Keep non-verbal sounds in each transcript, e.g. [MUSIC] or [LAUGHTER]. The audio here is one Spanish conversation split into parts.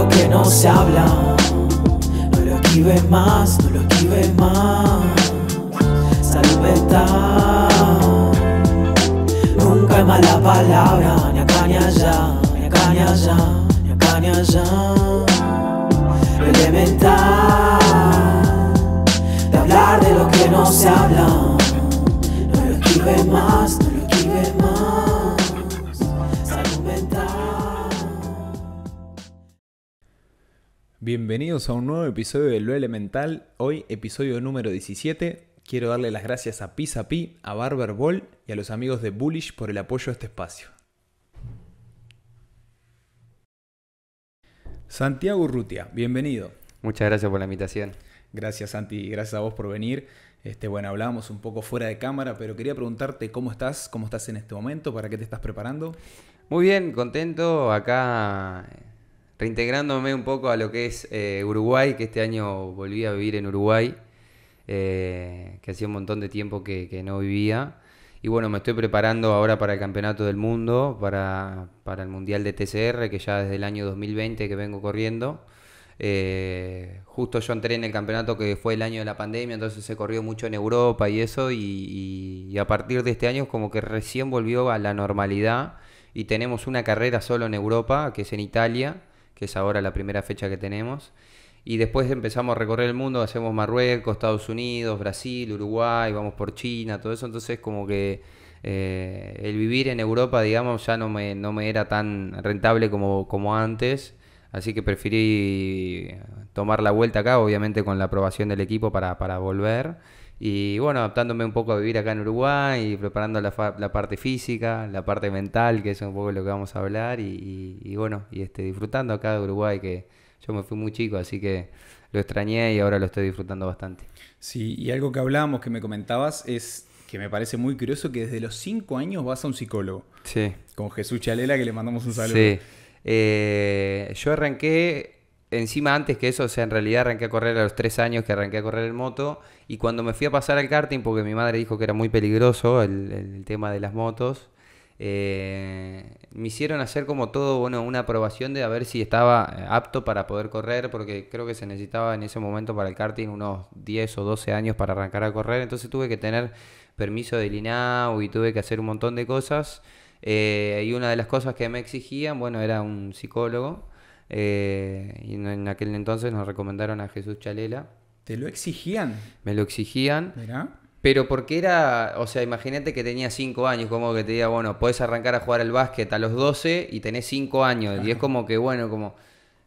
lo que no se habla. No lo esquives más, no lo esquives más. Salud mental. Nunca hay mala palabra, ni acá ni allá, ni acá ni allá, ni acá ni allá. Elemental. De hablar de lo que no se habla. No lo esquives más. Bienvenidos a un nuevo episodio de Lo Elemental, hoy episodio número 17. Quiero darle las gracias a pi a Barber Ball y a los amigos de Bullish por el apoyo a este espacio. Santiago Urrutia, bienvenido. Muchas gracias por la invitación. Gracias Santi, gracias a vos por venir. Este, bueno, hablábamos un poco fuera de cámara, pero quería preguntarte cómo estás, cómo estás en este momento, para qué te estás preparando. Muy bien, contento acá reintegrándome un poco a lo que es eh, Uruguay, que este año volví a vivir en Uruguay, eh, que hacía un montón de tiempo que, no vivía. Y bueno, me estoy preparando ahora para el Campeonato del Mundo, para, el Mundial de TCR, que ya desde el año 2020 que vengo corriendo. Eh, justo yo entré en el campeonato que fue el año de la pandemia, entonces se corrió mucho en Europa y eso, y, a partir de este año es como que recién volvió a la normalidad y tenemos una carrera solo en Europa, que es en Italia, que es ahora la primera fecha que tenemos. Y después empezamos a recorrer el mundo, hacemos Marruecos, Estados Unidos, Brasil, Uruguay, vamos por China, todo eso. Entonces como que eh, el vivir en Europa, digamos, ya no me, no me era tan rentable como, antes. Así que preferí tomar la vuelta acá, obviamente con la aprobación del equipo para, para volver. Y bueno, adaptándome un poco a vivir acá en Uruguay y preparando la, parte física, la parte mental, que es un poco lo que vamos a hablar. Y, bueno, y este, disfrutando acá de Uruguay, que yo me fui muy chico, así que lo extrañé y ahora lo estoy disfrutando bastante. Sí, y algo que hablábamos, que me comentabas, es que me parece muy curioso que desde los cinco años vas a un psicólogo. Sí. Con Jesús Chalela, que le mandamos un saludo. Sí. Eh, yo arranqué encima antes que eso, o sea, en realidad arranqué a correr a los tres años que arranqué a correr el moto y cuando me fui a pasar al karting, porque mi madre dijo que era muy peligroso el, tema de las motos, eh, me hicieron hacer como todo, bueno, una aprobación de a ver si estaba eh, apto para poder correr, porque creo que se necesitaba en ese momento para el karting unos 10 o 12 años para arrancar a correr, entonces tuve que tener permiso del INAU y tuve que hacer un montón de cosas. Eh, y una de las cosas que me exigían, bueno, era un psicólogo. Eh, y en aquel entonces nos recomendaron a Jesús Chalela. ¿Te lo exigían? Me lo exigían. ¿Verdad? Pero porque era, o sea, imagínate que tenía 5 años, como que te diga, bueno, puedes arrancar a jugar al básquet a los 12 y tenés 5 años. Y es como que, bueno, como...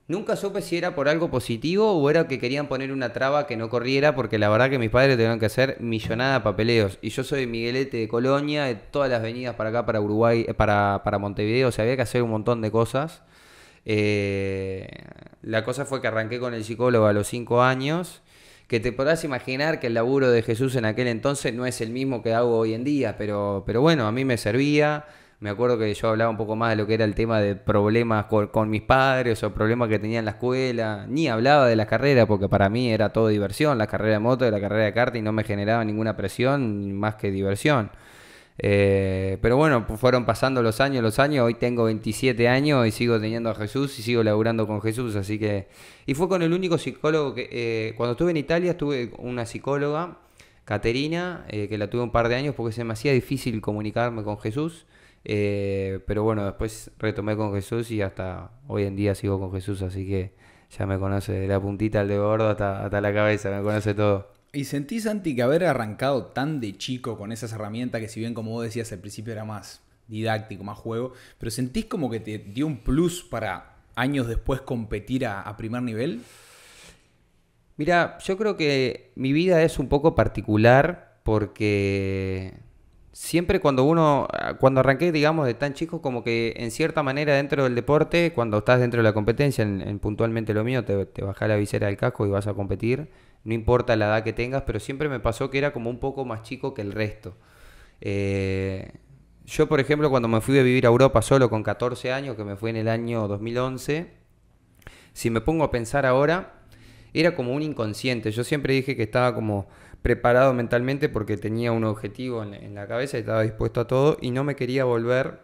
Nunca supe si era por algo positivo o era que querían poner una traba que no corriera, porque la verdad que mis padres tenían que hacer millonada de papeleos. Y yo soy Miguelete de Colonia, de todas las venidas para acá, para Uruguay, eh, para, para Montevideo, o sea, había que hacer un montón de cosas. Eh, la cosa fue que arranqué con el psicólogo a los 5 años, que te podrás imaginar que el laburo de Jesús en aquel entonces no es el mismo que hago hoy en día, pero, pero bueno, a mí me servía. Me acuerdo que yo hablaba un poco más de lo que era el tema de problemas con, mis padres o problemas que tenía en la escuela. Ni hablaba de la carrera porque para mí era todo diversión. La carrera de moto y la carrera de karting no me generaba ninguna presión más que diversión. Eh, pero bueno, pues fueron pasando los años, los años. Hoy tengo 27 años y sigo teniendo a Jesús y sigo laburando con Jesús. Así que. Y fue con el único psicólogo que. Eh, cuando estuve en Italia, estuve una psicóloga, Caterina, eh, que la tuve un par de años porque se me hacía difícil comunicarme con Jesús. pero bueno, después retomé con Jesús y hasta hoy en día sigo con Jesús. Así que ya me conoce de la puntita al de gordo hasta la cabeza, me conoce todo. ¿Y sentís, Anti que haber arrancado tan de chico con esas herramientas que si bien como vos decías al principio era más didáctico, más juego, pero sentís como que te dio un plus para años después competir a, primer nivel? Mira, yo creo que mi vida es un poco particular porque siempre cuando uno, cuando arranqué, digamos, de tan chico, como que en cierta manera dentro del deporte, cuando estás dentro de la competencia, en, puntualmente lo mío, te, te bajás la visera del casco y vas a competir no importa la edad que tengas, pero siempre me pasó que era como un poco más chico que el resto. Eh, yo, por ejemplo, cuando me fui a vivir a Europa solo con 14 años, que me fui en el año 2011, si me pongo a pensar ahora, era como un inconsciente. Yo siempre dije que estaba como preparado mentalmente porque tenía un objetivo en la, cabeza y estaba dispuesto a todo y no me quería volver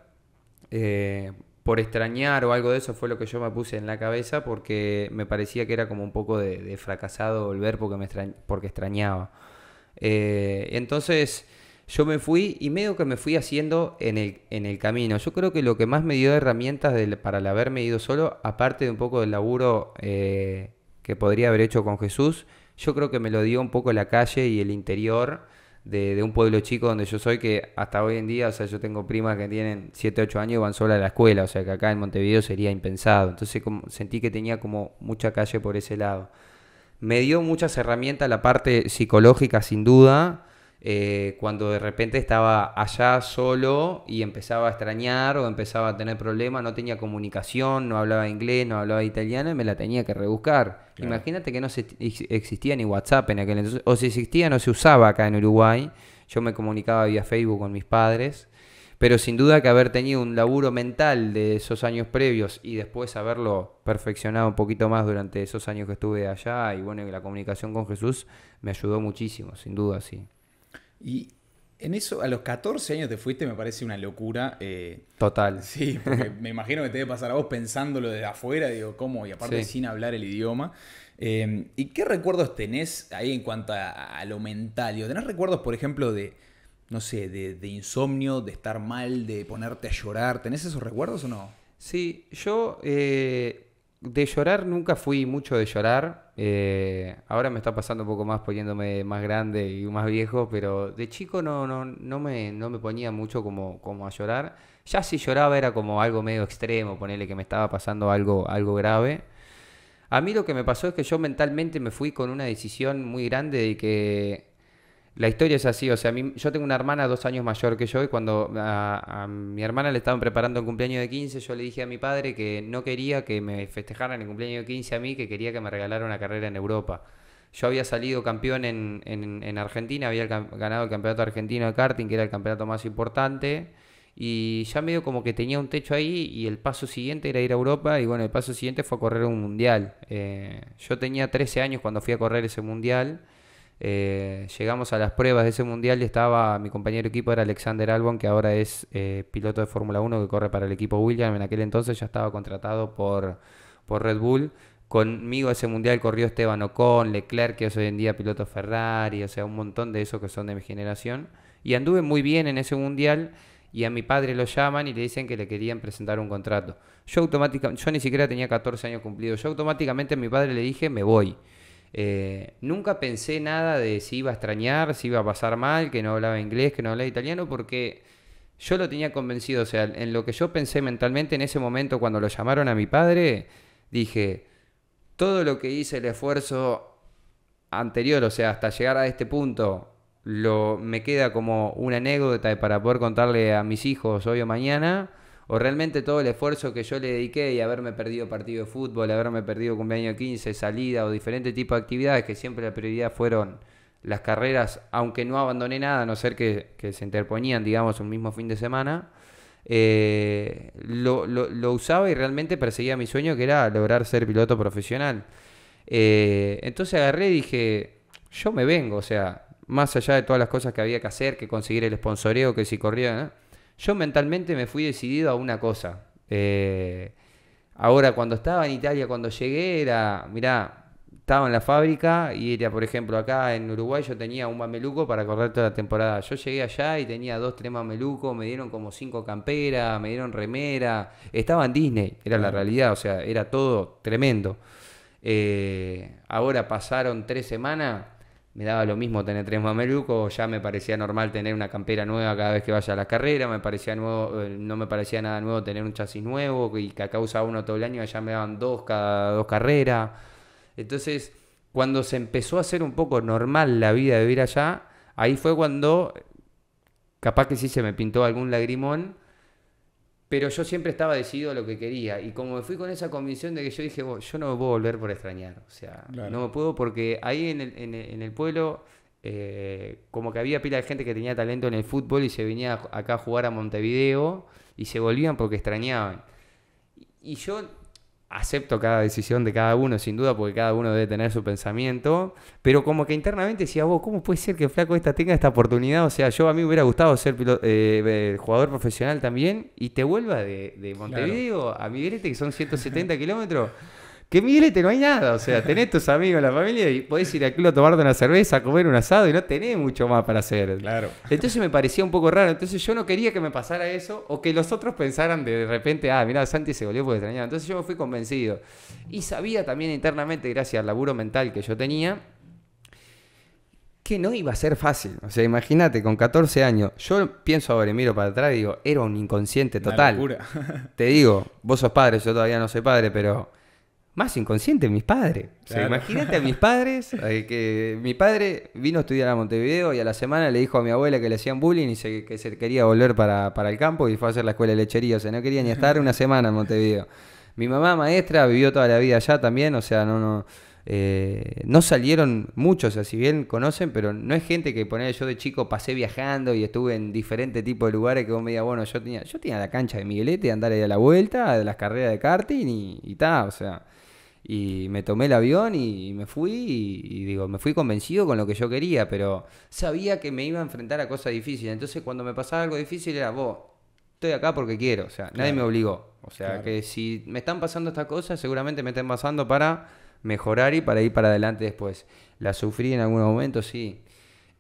eh, por extrañar o algo de eso fue lo que yo me puse en la cabeza porque me parecía que era como un poco de, fracasado volver porque, me porque extrañaba. Eh, entonces yo me fui y medio que me fui haciendo en el, en el camino. Yo creo que lo que más me dio herramientas para el haberme ido solo, aparte de un poco del laburo eh, que podría haber hecho con Jesús, yo creo que me lo dio un poco la calle y el interior de, un pueblo chico donde yo soy, que hasta hoy en día, o sea, yo tengo primas que tienen 7, 8 años y van sola a la escuela, o sea, que acá en Montevideo sería impensado. Entonces como, sentí que tenía como mucha calle por ese lado. Me dio muchas herramientas la parte psicológica, sin duda, eh, cuando de repente estaba allá solo y empezaba a extrañar o empezaba a tener problemas, no tenía comunicación, no hablaba inglés, no hablaba italiano y me la tenía que rebuscar. Imagínate que no existía ni WhatsApp en aquel entonces, o si existía no se usaba acá en Uruguay. Yo me comunicaba vía Facebook con mis padres, pero sin duda que haber tenido un laburo mental de esos años previos y después haberlo perfeccionado un poquito más durante esos años que estuve allá y bueno, la comunicación con Jesús me ayudó muchísimo, sin duda, sí. Y en eso, a los 14 años te fuiste, me parece una locura. Eh, Total. Sí, porque [LAUGHS] me imagino que te debe pasar a vos pensándolo desde afuera, digo, ¿cómo? Y aparte sin hablar el idioma. Em, ¿Y qué recuerdos tenés ahí en cuanto a, lo mental? ¿Tenés recuerdos, por ejemplo, de, no sé, de, insomnio, de estar mal, de ponerte a llorar? ¿Tenés esos recuerdos o no? Sí, yo eh, de llorar nunca fui mucho de llorar. Eh, ahora me está pasando un poco más poniéndome más grande y más viejo, pero de chico no, no, no, me, no me ponía mucho como, como a llorar. Ya si lloraba era como algo medio extremo, ponerle que me estaba pasando algo, algo grave. A mí lo que me pasó es que yo mentalmente me fui con una decisión muy grande de que la historia es así, o sea, yo tengo una hermana dos años mayor que yo y cuando a, mi hermana le estaban preparando el cumpleaños de 15, yo le dije a mi padre que no quería que me festejaran el cumpleaños de 15 a mí, que quería que me regalara una carrera en Europa. Yo había salido campeón en, Argentina, había ganado el campeonato argentino de karting, que era el campeonato más importante, y ya medio como que tenía un techo ahí y el paso siguiente era ir a Europa y bueno, el paso siguiente fue correr un mundial. Eh, yo tenía 13 años cuando fui a correr ese mundial eh, llegamos a las pruebas de ese mundial y estaba mi compañero de equipo, era Alexander Albon, que ahora es eh, piloto de Fórmula 1 que corre para el equipo William. En aquel entonces ya estaba contratado por, por Red Bull. Conmigo ese mundial corrió Esteban Ocon, Leclerc, que es hoy en día piloto Ferrari, o sea, un montón de esos que son de mi generación. Y anduve muy bien en ese mundial y a mi padre lo llaman y le dicen que le querían presentar un contrato. Yo automáticamente, yo ni siquiera tenía 14 años cumplidos, yo automáticamente a mi padre le dije, me voy. Eh, nunca pensé nada de si iba a extrañar, si iba a pasar mal, que no hablaba inglés, que no hablaba italiano, porque yo lo tenía convencido. O sea, en lo que yo pensé mentalmente en ese momento cuando lo llamaron a mi padre, dije, todo lo que hice, el esfuerzo anterior, o sea, hasta llegar a este punto, lo, me queda como una anécdota para poder contarle a mis hijos hoy o mañana o realmente todo el esfuerzo que yo le dediqué y haberme perdido partido de fútbol, haberme perdido cumpleaños 15, salida o diferente tipo de actividades que siempre la prioridad fueron las carreras, aunque no abandoné nada, a no ser que, se interponían, digamos, un mismo fin de semana, eh, lo, usaba y realmente perseguía mi sueño que era lograr ser piloto profesional. Eh, entonces agarré y dije, yo me vengo, o sea, más allá de todas las cosas que había que hacer, que conseguir el sponsoreo, que si corría... Yo mentalmente me fui decidido a una cosa. Eh, ahora, cuando estaba en Italia, cuando llegué, era, mirá, estaba en la fábrica y era, por ejemplo, acá en Uruguay yo tenía un mameluco para correr toda la temporada. Yo llegué allá y tenía dos, tres mamelucos, me dieron como cinco camperas, me dieron remera. Estaba en Disney, era la realidad, o sea, era todo tremendo. Eh, ahora pasaron tres semanas me daba lo mismo tener tres mamelucos, ya me parecía normal tener una campera nueva cada vez que vaya a la carrera, me parecía nuevo, eh, no me parecía nada nuevo tener un chasis nuevo y que acá usaba uno todo el año, ya me daban dos cada dos carreras. Entonces, cuando se empezó a hacer un poco normal la vida de vivir allá, ahí fue cuando capaz que sí se me pintó algún lagrimón pero yo siempre estaba decidido a lo que quería. Y como me fui con esa convicción de que yo dije, yo no me puedo volver por extrañar. O sea, no me puedo porque ahí en el, en el, pueblo, eh, como que había pila de gente que tenía talento en el fútbol y se venía acá a jugar a Montevideo y se volvían porque extrañaban. Y yo acepto cada decisión de cada uno, sin duda, porque cada uno debe tener su pensamiento, pero como que internamente decía, vos, ¿cómo puede ser que Flaco esta tenga esta oportunidad? O sea, yo a mí me hubiera gustado ser eh, jugador profesional también y te vuelva de, Montevideo a Miguelete, que son 170 kilómetros. Que en te no hay nada, o sea, tenés tus amigos, la familia y podés ir a club a tomarte una cerveza, comer un asado y no tenés mucho más para hacer. Claro. Entonces me parecía un poco raro, entonces yo no quería que me pasara eso o que los otros pensaran de repente, ah, mira Santi se volvió porque extrañado. Entonces yo me fui convencido y sabía también internamente, gracias al laburo mental que yo tenía, que no iba a ser fácil. O sea, imagínate, con 14 años, yo pienso ahora y miro para atrás y digo, era un inconsciente total. Te digo, vos sos padre, yo todavía no soy padre, pero más inconsciente mis padres. imagínate a mis padres, [LAUGHS] eh, que mi padre vino a estudiar a Montevideo y a la semana le dijo a mi abuela que le hacían bullying y se, que se quería volver para, el campo y fue a hacer la escuela de lechería, o sea, no quería ni estar una semana en Montevideo. Mi mamá maestra vivió toda la vida allá también, o sea, no, no, eh, no salieron muchos, o sea, si bien conocen, pero no es gente que poner yo de chico pasé viajando y estuve en diferentes tipos de lugares que vos me digas, bueno, yo tenía, yo tenía la cancha de Miguelete, andar ahí a la vuelta, de las carreras de karting y, y tal, o sea. Y me tomé el avión y me fui y, digo, me fui convencido con lo que yo quería, pero sabía que me iba a enfrentar a cosas difíciles. Entonces cuando me pasaba algo difícil era, vos, estoy acá porque quiero, o sea, nadie me obligó. O sea, que si me están pasando estas cosas, seguramente me están pasando para mejorar y para ir para adelante después. La sufrí en algunos momentos, sí.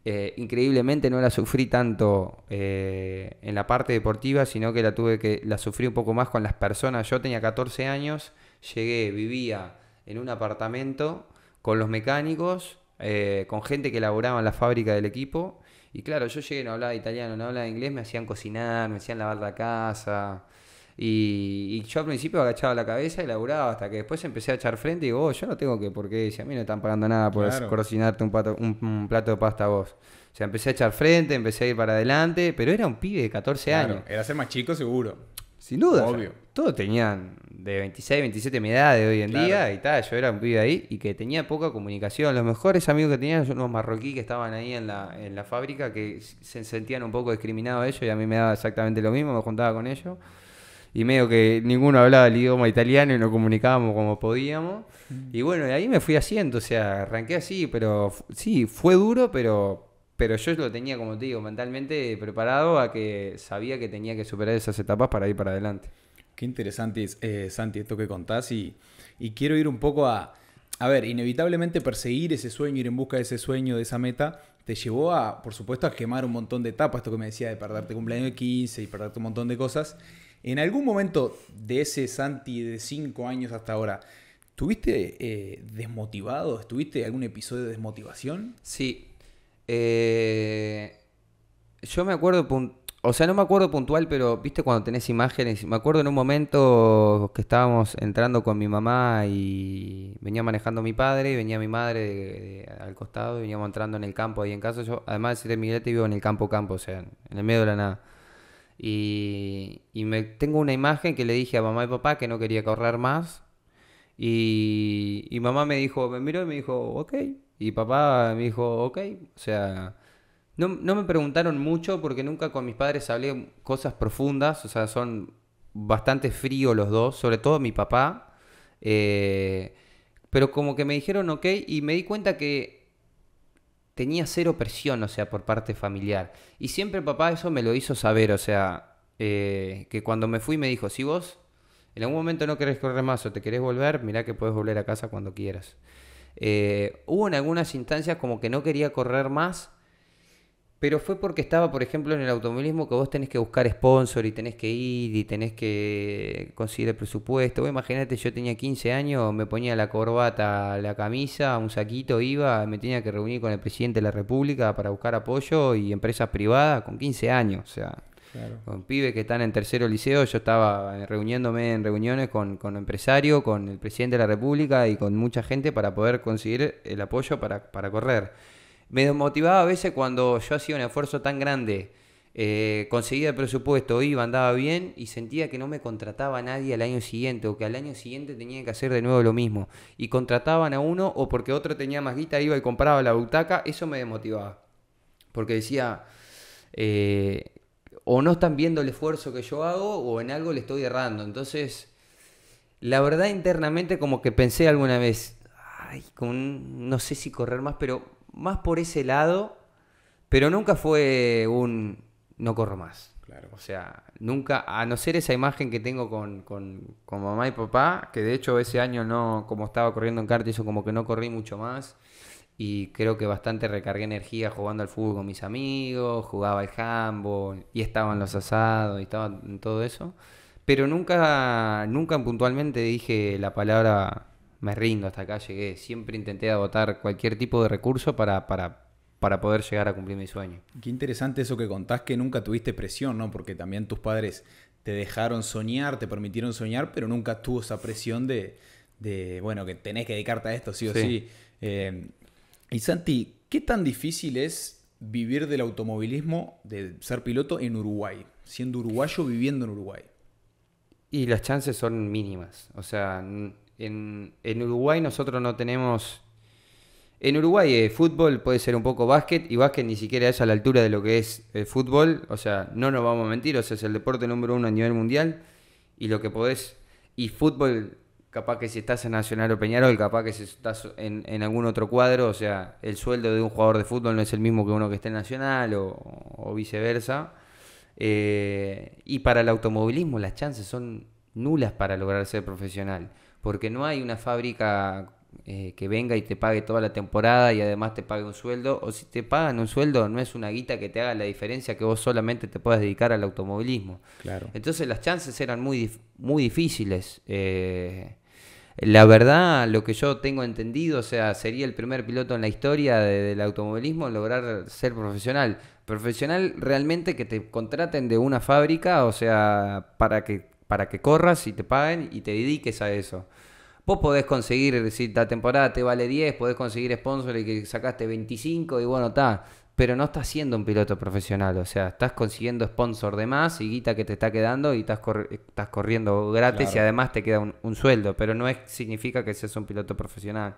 Eh, increíblemente no la sufrí tanto eh, en la parte deportiva, sino que la tuve que la sufrí un poco más con las personas. Yo tenía 14 años, llegué, vivía en un apartamento con los mecánicos, eh, con gente que laboraba en la fábrica del equipo. Y claro, yo llegué, no hablaba italiano, no hablaba inglés, me hacían cocinar, me hacían lavar la casa. Y, yo al principio agachaba la cabeza y laburaba hasta que después empecé a echar frente y digo, oh, yo no tengo que, porque si a mí no están pagando nada por cocinarte un, un, plato de pasta vos. O sea, empecé a echar frente, empecé a ir para adelante, pero era un pibe de 14 años. Era ser más chico seguro. Sin duda. Obvio. todos tenían de 26, 27 mi edad de hoy en día y tal. Yo era un pibe ahí y que tenía poca comunicación. Los mejores amigos que tenía son unos marroquíes que estaban ahí en la, en la fábrica que se sentían un poco discriminados ellos y a mí me daba exactamente lo mismo. Me juntaba con ellos y medio que ninguno hablaba el idioma italiano y nos comunicábamos como podíamos. Mm. Y bueno, de ahí me fui haciendo, o sea, arranqué así, pero sí, fue duro, pero pero yo lo tenía, como te digo, mentalmente preparado a que sabía que tenía que superar esas etapas para ir para adelante. Qué interesante eh, Santi, esto que contás. Y, quiero ir un poco a. A ver, inevitablemente perseguir ese sueño, ir en busca de ese sueño, de esa meta, te llevó a, por supuesto, a quemar un montón de etapas. Esto que me decía de perderte cumpleaños de 15 y perderte un montón de cosas. En algún momento de ese Santi de 5 años hasta ahora, ¿tuviste eh, desmotivado? ¿Estuviste algún episodio de desmotivación? Sí, eh, yo me acuerdo, o sea, no me acuerdo puntual, pero viste cuando tenés imágenes, me acuerdo en un momento que estábamos entrando con mi mamá y venía manejando mi padre, y venía mi madre al costado, y veníamos entrando en el campo ahí en casa. Yo, además de ser emigrante, vivo en el campo campo, o sea, en el medio de la nada. Y, me tengo una imagen que le dije a mamá y papá que no quería correr más. Y, y mamá me dijo, me miró y me dijo, ok, y papá me dijo, ok, o sea, no, no, me preguntaron mucho porque nunca con mis padres hablé cosas profundas, o sea, son bastante fríos los dos, sobre todo mi papá. Eh, pero como que me dijeron ok y me di cuenta que tenía cero presión, o sea, por parte familiar. Y siempre papá eso me lo hizo saber, o sea, eh, que cuando me fui me dijo, si vos en algún momento no querés correr más o te querés volver, mirá que puedes volver a casa cuando quieras. Eh, hubo en algunas instancias como que no quería correr más, pero fue porque estaba, por ejemplo, en el automovilismo que vos tenés que buscar sponsor y tenés que ir y tenés que conseguir presupuesto. Vos imaginate, yo tenía 15 años, me ponía la corbata, la camisa, un saquito, iba, me tenía que reunir con el presidente de la República para buscar apoyo y empresas privadas con 15 años. O sea, con pibes que están en tercero liceo, yo estaba eh, reuniéndome en reuniones con, empresarios, con el presidente de la República y con mucha gente para poder conseguir el apoyo para, correr. Me desmotivaba a veces cuando yo hacía un esfuerzo tan grande, eh, conseguía el presupuesto, iba, andaba bien y sentía que no me contrataba a nadie al año siguiente o que al año siguiente tenía que hacer de nuevo lo mismo. Y contrataban a uno o porque otro tenía más guita, iba y compraba la butaca, eso me desmotivaba. Porque decía, eh, o no están viendo el esfuerzo que yo hago o en algo le estoy errando. Entonces, la verdad internamente como que pensé alguna vez, ay, con, no sé si correr más, pero más por ese lado, pero nunca fue un no corro más. Claro. O sea, nunca, a no ser esa imagen que tengo con, con, con mamá y papá, que de hecho ese año no, como estaba corriendo en kart, hizo como que no corrí mucho más y creo que bastante recargué energía jugando al fútbol con mis amigos, jugaba al handball y estaban los asados y estaba en todo eso. Pero nunca, nunca puntualmente dije la palabra me rindo, hasta acá llegué. Siempre intenté agotar cualquier tipo de recurso para, para, para poder llegar a cumplir mi sueño. Qué interesante eso que contás, que nunca tuviste presión, ¿no? Porque también tus padres te dejaron soñar, te permitieron soñar, pero nunca tuvo esa presión de, de bueno, que tenés que dedicarte a esto, sí o sí. Eh, y Santi, ¿qué tan difícil es vivir del automovilismo, de ser piloto en Uruguay, siendo uruguayo viviendo en Uruguay? Y las chances son mínimas. O sea, en, Uruguay nosotros no tenemos... En Uruguay el eh, fútbol puede ser un poco básquet y básquet ni siquiera es a la altura de lo que es el eh, fútbol. O sea, no nos vamos a mentir, o sea, es el deporte número uno a nivel mundial y lo que podés... Y fútbol capaz que si estás en Nacional o Peñarol, capaz que si estás en, algún otro cuadro, o sea, el sueldo de un jugador de fútbol no es el mismo que uno que esté en Nacional o, viceversa. Eh, y para el automovilismo las chances son nulas para lograr ser profesional, porque no hay una fábrica eh, que venga y te pague toda la temporada y además te pague un sueldo, o si te pagan un sueldo no es una guita que te haga la diferencia que vos solamente te puedas dedicar al automovilismo. Claro. Entonces las chances eran muy, muy difíciles. Eh, la verdad, lo que yo tengo entendido, o sea, sería el primer piloto en la historia del automovilismo lograr ser profesional. Profesional realmente que te contraten de una fábrica, o sea, para que, para que corras y te paguen y te dediques a eso. Vos podés conseguir, si la temporada te vale 10, podés conseguir sponsor y que sacaste 25 y bueno, está pero no estás siendo un piloto profesional. O sea, estás consiguiendo sponsor de más y guita que te está quedando y estás, estás corriendo gratis y además te queda un, sueldo, pero no significa que seas un piloto profesional.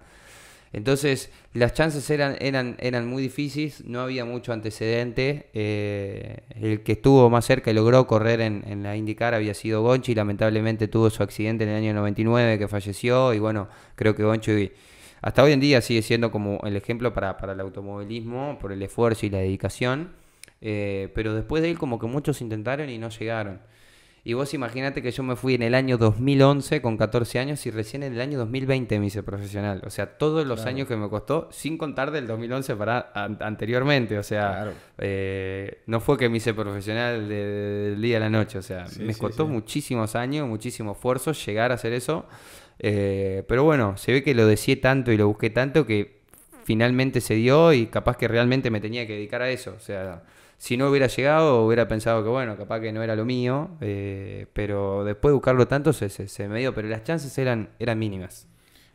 Entonces, las chances eran, eran, eran muy difíciles, no había mucho antecedente. Eh, el que estuvo más cerca y logró correr en, la IndyCar había sido Gonchi, lamentablemente tuvo su accidente en el año 99 que falleció y bueno, creo que Gonchi hasta hoy en día sigue siendo como el ejemplo para, para el automovilismo, por el esfuerzo y la dedicación. Eh, pero después de él como que muchos intentaron y no llegaron. Y vos imagínate que yo me fui en el año 2011 con 14 años y recién en el año 2020 me hice profesional. O sea, todos los años que me costó, sin contar del 2011 para anteriormente. O sea, eh, no fue que me hice profesional del día a la noche. O sea, me costó muchísimos años, muchísimo esfuerzo llegar a hacer eso. Eh, pero bueno, se ve que lo deseé tanto y lo busqué tanto que finalmente se dio y capaz que realmente me tenía que dedicar a eso. O sea, si no hubiera llegado, hubiera pensado que, bueno, capaz que no era lo mío, eh, pero después de buscarlo tanto se, me dio, pero las chances eran, mínimas.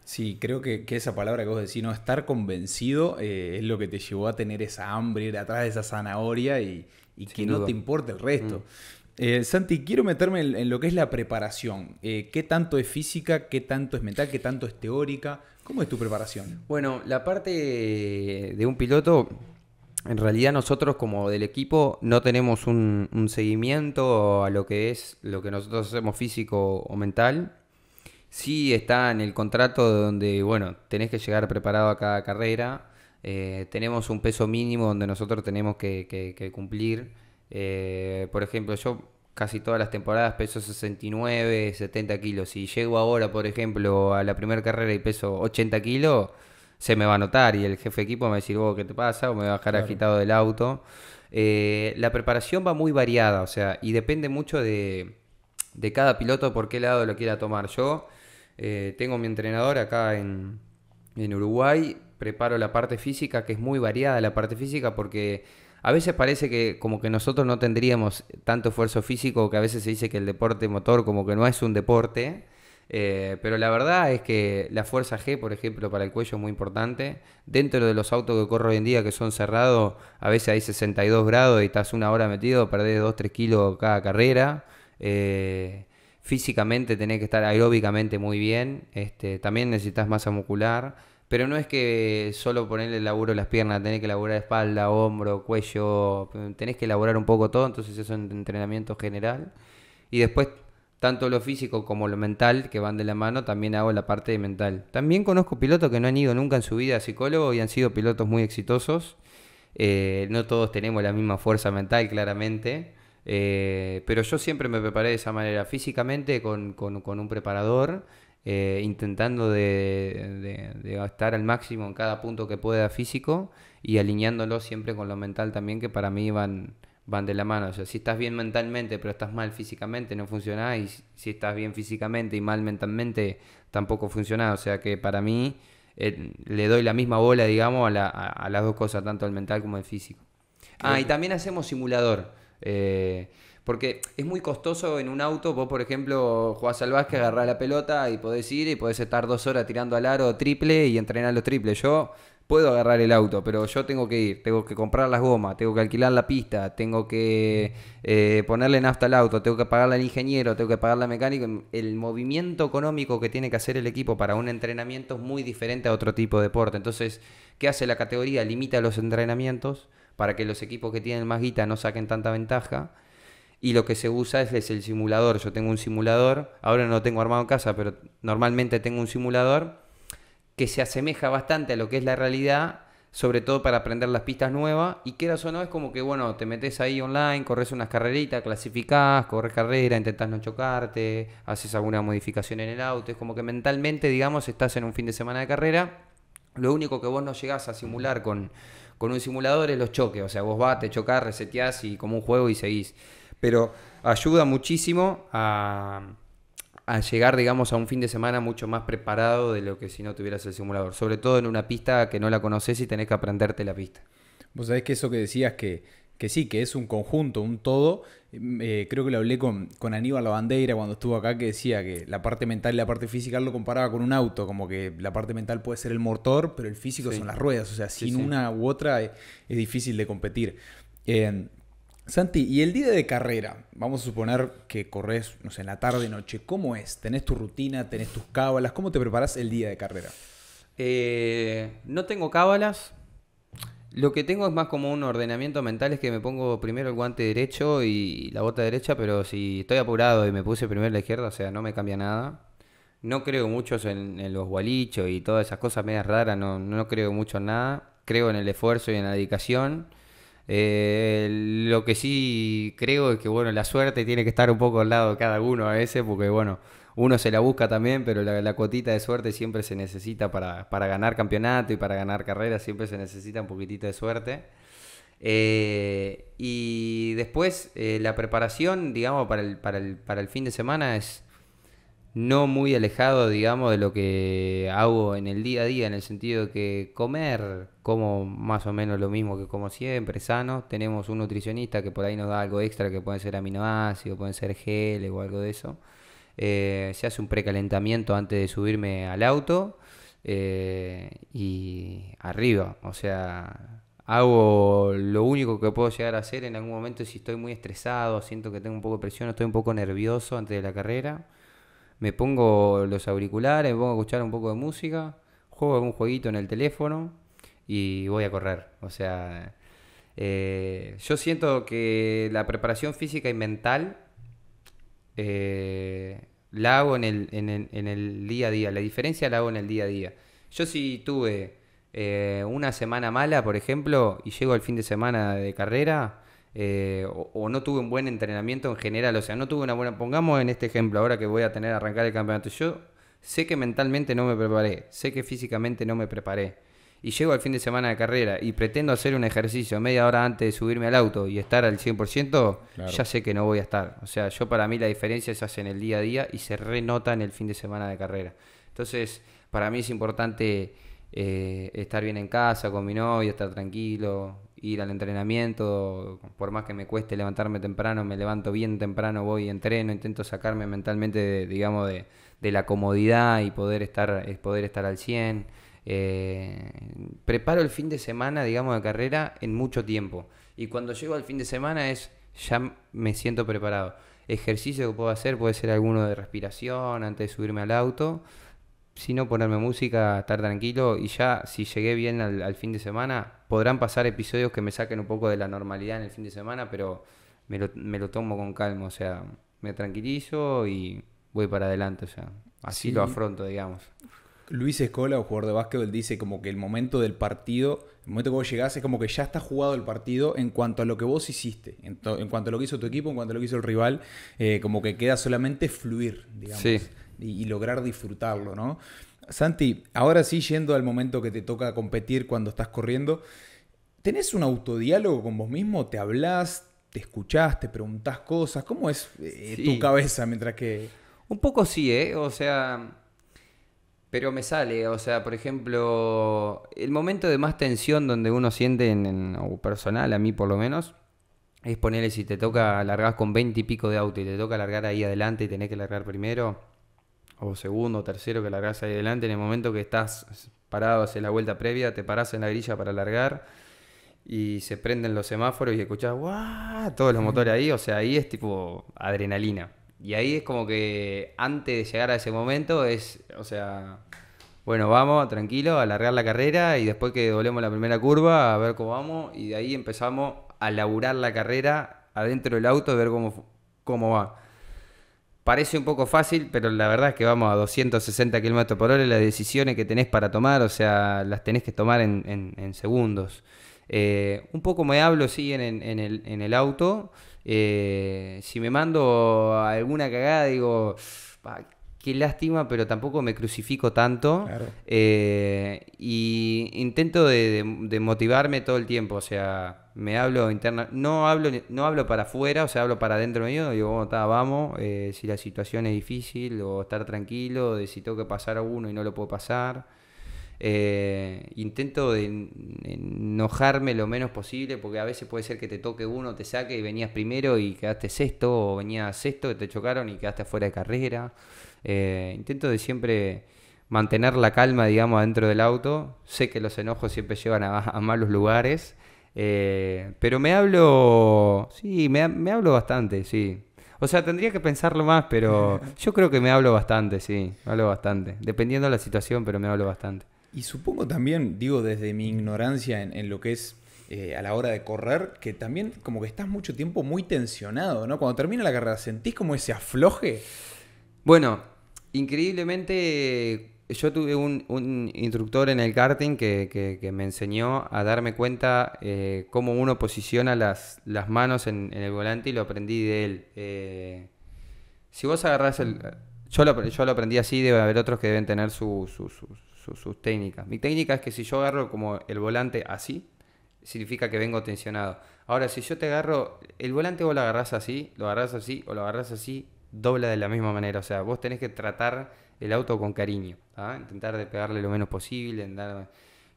Sí, creo que, esa palabra que vos decís, no estar convencido, eh, es lo que te llevó a tener esa hambre, ir atrás de esa zanahoria y, que no te importe el resto. Mm. Eh, Santi, quiero meterme en, en, lo que es la preparación. ¿Qué tanto es física? ¿Qué tanto es mental? ¿Qué tanto es teórica? ¿Cómo es tu preparación? Bueno, la parte de un piloto en realidad nosotros como del equipo no tenemos un, seguimiento a lo que es lo que nosotros hacemos físico o mental. Sí está en el contrato donde, bueno, tenés que llegar preparado a cada carrera. Eh, tenemos un peso mínimo donde nosotros tenemos que, cumplir. Eh, por ejemplo, yo casi todas las temporadas peso 69, 70 kilos. Si llego ahora, por ejemplo, a la primera carrera y peso 80 kilos se me va a notar y el jefe de equipo me va a decir, oh, ¿qué te pasa? O me va a dejar agitado del auto. Eh, la preparación va muy variada, o sea, y depende mucho de, de cada piloto por qué lado lo quiera tomar. Yo eh, tengo mi entrenador acá en, en Uruguay, preparo la parte física, que es muy variada la parte física porque a veces parece que como que nosotros no tendríamos tanto esfuerzo físico, que a veces se dice que el deporte motor como que no es un deporte. Eh, pero la verdad es que la fuerza G, por ejemplo, para el cuello es muy importante. Dentro de los autos que corro hoy en día que son cerrados, a veces hay 62 grados y estás una hora metido, perdés 2-3 kilos cada carrera. Eh, físicamente tenés que estar aeróbicamente muy bien. Este, también necesitas masa muscular. Pero no es que solo ponerle el laburo las piernas, tenés que laburar espalda, hombro, cuello, tenés que elaborar un poco todo, entonces eso es un entrenamiento general. Y después tanto lo físico como lo mental, que van de la mano, también hago la parte de mental. También conozco pilotos que no han ido nunca en su vida a psicólogo y han sido pilotos muy exitosos. Eh, no todos tenemos la misma fuerza mental, claramente. Eh, pero yo siempre me preparé de esa manera, físicamente con, con, un preparador, eh, intentando de, de, de, estar al máximo en cada punto que pueda físico y alineándolo siempre con lo mental también, que para mí van, van de la mano. O sea, si estás bien mentalmente pero estás mal físicamente, no funciona. Y si estás bien físicamente y mal mentalmente, tampoco funciona. O sea que para mí eh, le doy la misma bola, digamos, a, las dos cosas, tanto al mental como el físico. Ah, y también hacemos simulador. Eh, porque es muy costoso en un auto, vos por ejemplo jugás al básquet, agarrás la pelota y podés ir y podés estar dos horas tirando al aro triple y entrenar los triples Yo puedo agarrar el auto, pero yo tengo que ir, tengo que comprar las gomas, tengo que alquilar la pista, tengo que eh, ponerle nafta al auto, tengo que pagarle al ingeniero, tengo que pagarle al mecánico. El movimiento económico que tiene que hacer el equipo para un entrenamiento es muy diferente a otro tipo de deporte. Entonces, ¿qué hace la categoría? Limita los entrenamientos para que los equipos que tienen más guita no saquen tanta ventaja y lo que se usa es, es, el simulador. Yo tengo un simulador, ahora no lo tengo armado en casa, pero normalmente tengo un simulador que se asemeja bastante a lo que es la realidad, sobre todo para aprender las pistas nuevas, y quieras o no, es como que, bueno, te metes ahí online, corres unas carreritas, clasificás, corres carrera, intentas no chocarte, haces alguna modificación en el auto, es como que mentalmente, digamos, estás en un fin de semana de carrera, lo único que vos no llegás a simular con, con un simulador es los choques, o sea, vos vas, te chocás, reseteás y como un juego y seguís, pero ayuda muchísimo a a llegar, digamos, a un fin de semana mucho más preparado de lo que si no tuvieras el simulador. Sobre todo en una pista que no la conoces y tenés que aprenderte la pista. Vos sabés que eso que decías que, sí, que es un conjunto, un todo. Mm, eh, creo que lo hablé con, con Aníbal Lavandeira cuando estuvo acá, que decía que la parte mental y la parte física lo comparaba con un auto, como que la parte mental puede ser el motor, pero el físico son las ruedas. O sea, sin una u otra eh, es, difícil de competir. Eh, Santi, y el día de carrera, vamos a suponer que corres, no sé, en la tarde, noche, ¿cómo es? ¿Tenés tu rutina? ¿Tenés tus cábalas? ¿Cómo te preparás el día de carrera? Eh, no tengo cábalas. Lo que tengo es más como un ordenamiento mental, es que me pongo primero el guante derecho y la bota derecha, pero si estoy apurado y me puse primero la izquierda, o sea, no me cambia nada. No creo mucho en, los gualichos y todas esas cosas medias raras, no, no creo mucho en nada. Creo en el esfuerzo y en la dedicación eh, lo que sí creo es que bueno, la suerte tiene que estar un poco al lado de cada uno a veces, porque bueno, uno se la busca también, pero la, la cuotita de suerte siempre se necesita para, ganar campeonato y para ganar carrera, siempre se necesita un poquitito de suerte. Eh, y después eh, la preparación, digamos, para para el fin de semana es no muy alejado, digamos, de lo que hago en el día a día, en el sentido de que comer, como más o menos lo mismo que como siempre, sano. Tenemos un nutricionista que por ahí nos da algo extra, que pueden ser aminoácidos, pueden ser gel o algo de eso. Eh, se hace un precalentamiento antes de subirme al auto eh, y arriba, o sea, hago lo único que puedo llegar a hacer en algún momento si estoy muy estresado, siento que tengo un poco de presión, estoy un poco nervioso antes de la carrera me pongo los auriculares, me pongo a escuchar un poco de música, juego algún jueguito en el teléfono y voy a correr. O sea, eh, yo siento que la preparación física y mental eh, la hago en el, en, día a día, la diferencia la hago en el día a día. Yo si tuve eh, una semana mala, por ejemplo, y llego al fin de semana de carrera, eh, o, no tuve un buen entrenamiento en general, o sea, no tuve una buena, pongamos en este ejemplo ahora que voy a tener a arrancar el campeonato, yo sé que mentalmente no me preparé, sé que físicamente no me preparé, y llego al fin de semana de carrera y pretendo hacer un ejercicio media hora antes de subirme al auto y estar al 100%, ya sé que no voy a estar. O sea, yo para mí la diferencia se hace en el día a día y se renota en el fin de semana de carrera. Entonces, para mí es importante eh, estar bien en casa con mi novia, estar tranquilo, ir al entrenamiento, por más que me cueste levantarme temprano, me levanto bien temprano, voy, entreno, intento sacarme mentalmente, de, digamos, de, la comodidad y poder estar, eh, poder estar al 100. Eh, preparo el fin de semana, digamos, de carrera en mucho tiempo. Y cuando llego al fin de semana es, ya me siento preparado. Ejercicio que puedo hacer puede ser alguno de respiración antes de subirme al auto, ...si no ponerme música, estar tranquilo y ya si llegué bien al fin de semana, podrán pasar episodios que me saquen un poco de la normalidad en el fin de semana, pero me lo, me tomo con calma, o sea, me tranquilizo y voy para adelante, o sea, así lo afronto, digamos. Luis Escola, un jugador de básquetbol, dice como que el momento del partido, el momento que vos llegás es como que ya está jugado el partido en cuanto a lo que vos hiciste, en, cuanto a lo que hizo tu equipo, en cuanto a lo que hizo el rival, eh, como que queda solamente fluir, digamos, y, lograr disfrutarlo, ¿no? Santi, ahora sí yendo al momento que te toca competir cuando estás corriendo, ¿tenés un autodiálogo con vos mismo? ¿Te hablas? ¿Te escuchás? ¿Te preguntás cosas? ¿Cómo es eh, tu cabeza mientras que...? Un poco sí, ¿eh? O sea... Pero me sale, o sea, por ejemplo, el momento de más tensión donde uno siente, en, o personal, a mí por lo menos, es ponerle si te toca largar con 20 y pico de auto y te toca largar ahí adelante y tenés que largar primero o segundo, o tercero que largas ahí adelante, en el momento que estás parado, hacia la vuelta previa, te parás en la grilla para largar y se prenden los semáforos y escuchás ¡guau! todos los motores ahí, o sea, ahí es tipo adrenalina. Y ahí es como que antes de llegar a ese momento es, o sea, bueno, vamos, tranquilo, a alargar la carrera y después que doblemos la primera curva, a ver cómo vamos y de ahí empezamos a laburar la carrera adentro del auto, a ver cómo, cómo va. Parece un poco fácil, pero la verdad es que vamos a 260 km por hora y las decisiones que tenés para tomar, o sea, las tenés que tomar en, segundos. Eh, un poco me hablo, sí, en, el, auto. Eh, si me mando alguna cagada, digo, qué lástima, pero tampoco me crucifico tanto. Eh, y intento de, motivarme todo el tiempo, o sea, me hablo interna, no hablo, no hablo para afuera, o sea, hablo para adentro mío, digo, vamos, eh, si la situación es difícil, o estar tranquilo, de si tengo que pasar a uno y no lo puedo pasar. Eh, intento de enojarme lo menos posible porque a veces puede ser que te toque uno, te saque y venías primero y quedaste sexto o venías sexto, y te chocaron y quedaste fuera de carrera. Eh, intento de siempre mantener la calma, digamos, dentro del auto. Sé que los enojos siempre llevan a, malos lugares, eh, pero me hablo, sí, me, me hablo bastante, sí. O sea, tendría que pensarlo más, pero [LAUGHS] yo creo que me hablo bastante, sí, me hablo bastante. Dependiendo de la situación, pero me hablo bastante. Y supongo también, digo desde mi ignorancia en, lo que es eh, a la hora de correr, que también como que estás mucho tiempo muy tensionado, ¿no? Cuando termina la carrera, ¿sentís como ese afloje? Bueno, increíblemente yo tuve un, instructor en el karting que, me enseñó a darme cuenta eh, cómo uno posiciona las, las manos en, el volante y lo aprendí de él. Eh, si vos agarrás el... Yo lo, yo lo aprendí así, debe haber otros que deben tener sus su su, técnicas. Mi técnica es que si yo agarro como el volante así, significa que vengo tensionado. Ahora, si yo te agarro, el volante vos lo agarras así, lo agarras así o lo agarras así, dobla de la misma manera. O sea, vos tenés que tratar el auto con cariño, ¿ah? intentar de pegarle lo menos posible,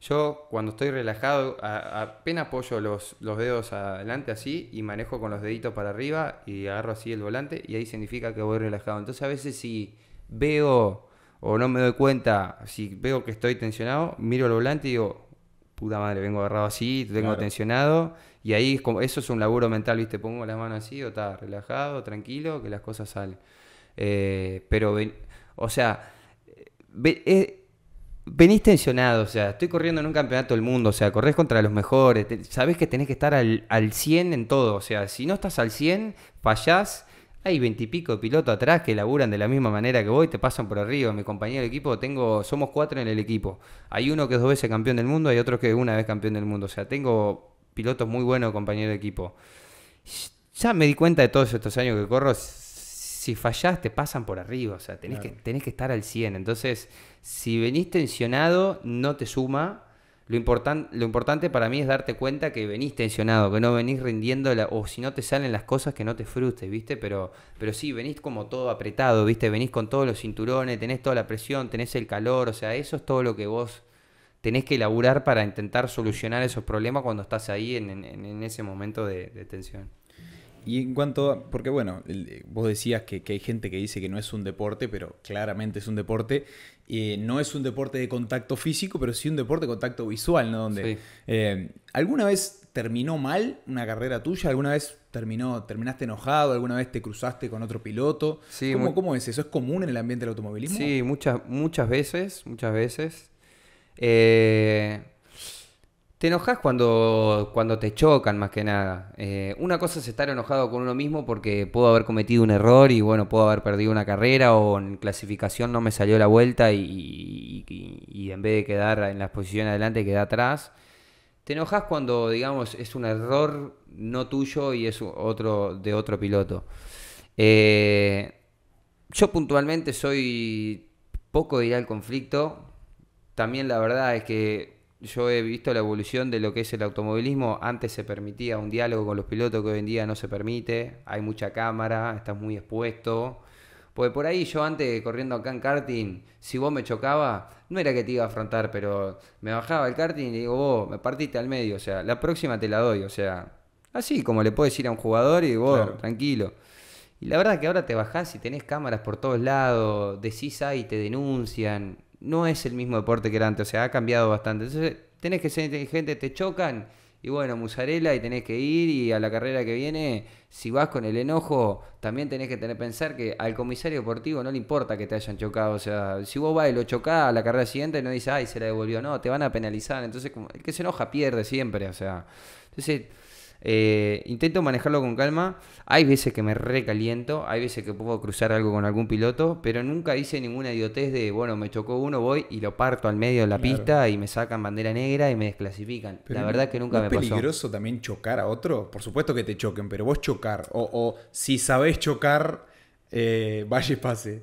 Yo cuando estoy relajado, apenas apoyo los, los, dedos adelante así y manejo con los deditos para arriba y agarro así el volante y ahí significa que voy relajado. Entonces a veces si veo o no me doy cuenta, si veo que estoy tensionado, miro lo volante y digo, puta madre, vengo agarrado así, vengo tensionado, y ahí es como, eso es un laburo mental, ¿viste? Pongo las manos así, o está relajado, tranquilo, que las cosas salen. Eh, pero, o sea, eh, venís tensionado, o sea, estoy corriendo en un campeonato del mundo, o sea, corres contra los mejores, sabés que tenés que estar al, al 100 en todo, o sea, si no estás al 100, fallás hay veintipico pilotos atrás que laburan de la misma manera que voy, te pasan por arriba. Mi compañero de equipo, tengo, somos cuatro en el equipo. Hay uno que es dos veces campeón del mundo, hay otro que es una vez campeón del mundo. O sea, tengo pilotos muy buenos, compañero de equipo. Ya me di cuenta de todos estos años que corro, si fallás te pasan por arriba, o sea, tenés, que, tenés que estar al 100. Entonces, si venís tensionado, no te suma, lo, lo importante para mí es darte cuenta que venís tensionado, que no venís rindiendo, o si no te salen las cosas, que no te frustres, ¿viste? Pero, pero sí, venís como todo apretado, ¿viste? Venís con todos los cinturones, tenés toda la presión, tenés el calor, o sea, eso es todo lo que vos tenés que elaborar para intentar solucionar esos problemas cuando estás ahí en, ese momento de tensión. Y en cuanto a, porque bueno, eh, vos decías que, hay gente que dice que no es un deporte, pero claramente es un deporte. no es un deporte de contacto físico, pero sí un deporte de contacto visual, ¿no? Donde, eh, ¿Alguna vez terminó mal una carrera tuya? ¿Alguna vez terminó, terminaste enojado? ¿Alguna vez te cruzaste con otro piloto? Sí, ¿Cómo, es eso? ¿Es común en el ambiente del automovilismo? Sí, muchas, muchas veces, muchas veces. Eh, te enojas cuando, cuando te chocan, más que nada. Eh, una cosa es estar enojado con uno mismo porque puedo haber cometido un error y bueno, puedo haber perdido una carrera o en clasificación no me salió la vuelta y, en vez de quedar en la posición adelante, queda atrás. Te enojas cuando, digamos, es un error no tuyo y es otro de otro piloto. Eh, yo puntualmente soy poco de ir al conflicto. También la verdad es que yo he visto la evolución de lo que es el automovilismo. Antes se permitía un diálogo con los pilotos que hoy en día no se permite. Hay mucha cámara, estás muy expuesto. Porque por ahí yo antes corriendo acá en karting, si vos me chocaba, no era que te iba a afrontar, pero me bajaba el karting y digo, vos me partiste al medio, o sea, la próxima te la doy, o sea, así como le puedes ir a un jugador y vos, tranquilo. Y la verdad que ahora te bajás y tenés cámaras por todos lados, decís ahí, te denuncian no es el mismo deporte que era antes, o sea, ha cambiado bastante. Entonces, tenés que ser inteligente, te chocan y bueno, musarela y tenés que ir y a la carrera que viene, si vas con el enojo, también tenés que tener pensar que al comisario deportivo no le importa que te hayan chocado, o sea, si vos vas y lo chocás a la carrera siguiente no dice, ay, se la devolvió, no, te van a penalizar, entonces como, el que se enoja pierde siempre, o sea, entonces eh, intento manejarlo con calma. Hay veces que me recaliento, hay veces que puedo cruzar algo con algún piloto, pero nunca hice ninguna idiotez de, bueno, me chocó uno, voy y lo parto al medio de la pista y me sacan bandera negra y me desclasifican. la verdad que nunca me pasó. ¿Es peligroso también chocar a otro? Por supuesto que te choquen, pero vos chocar, o, si sabés chocar, eh, vaya y pase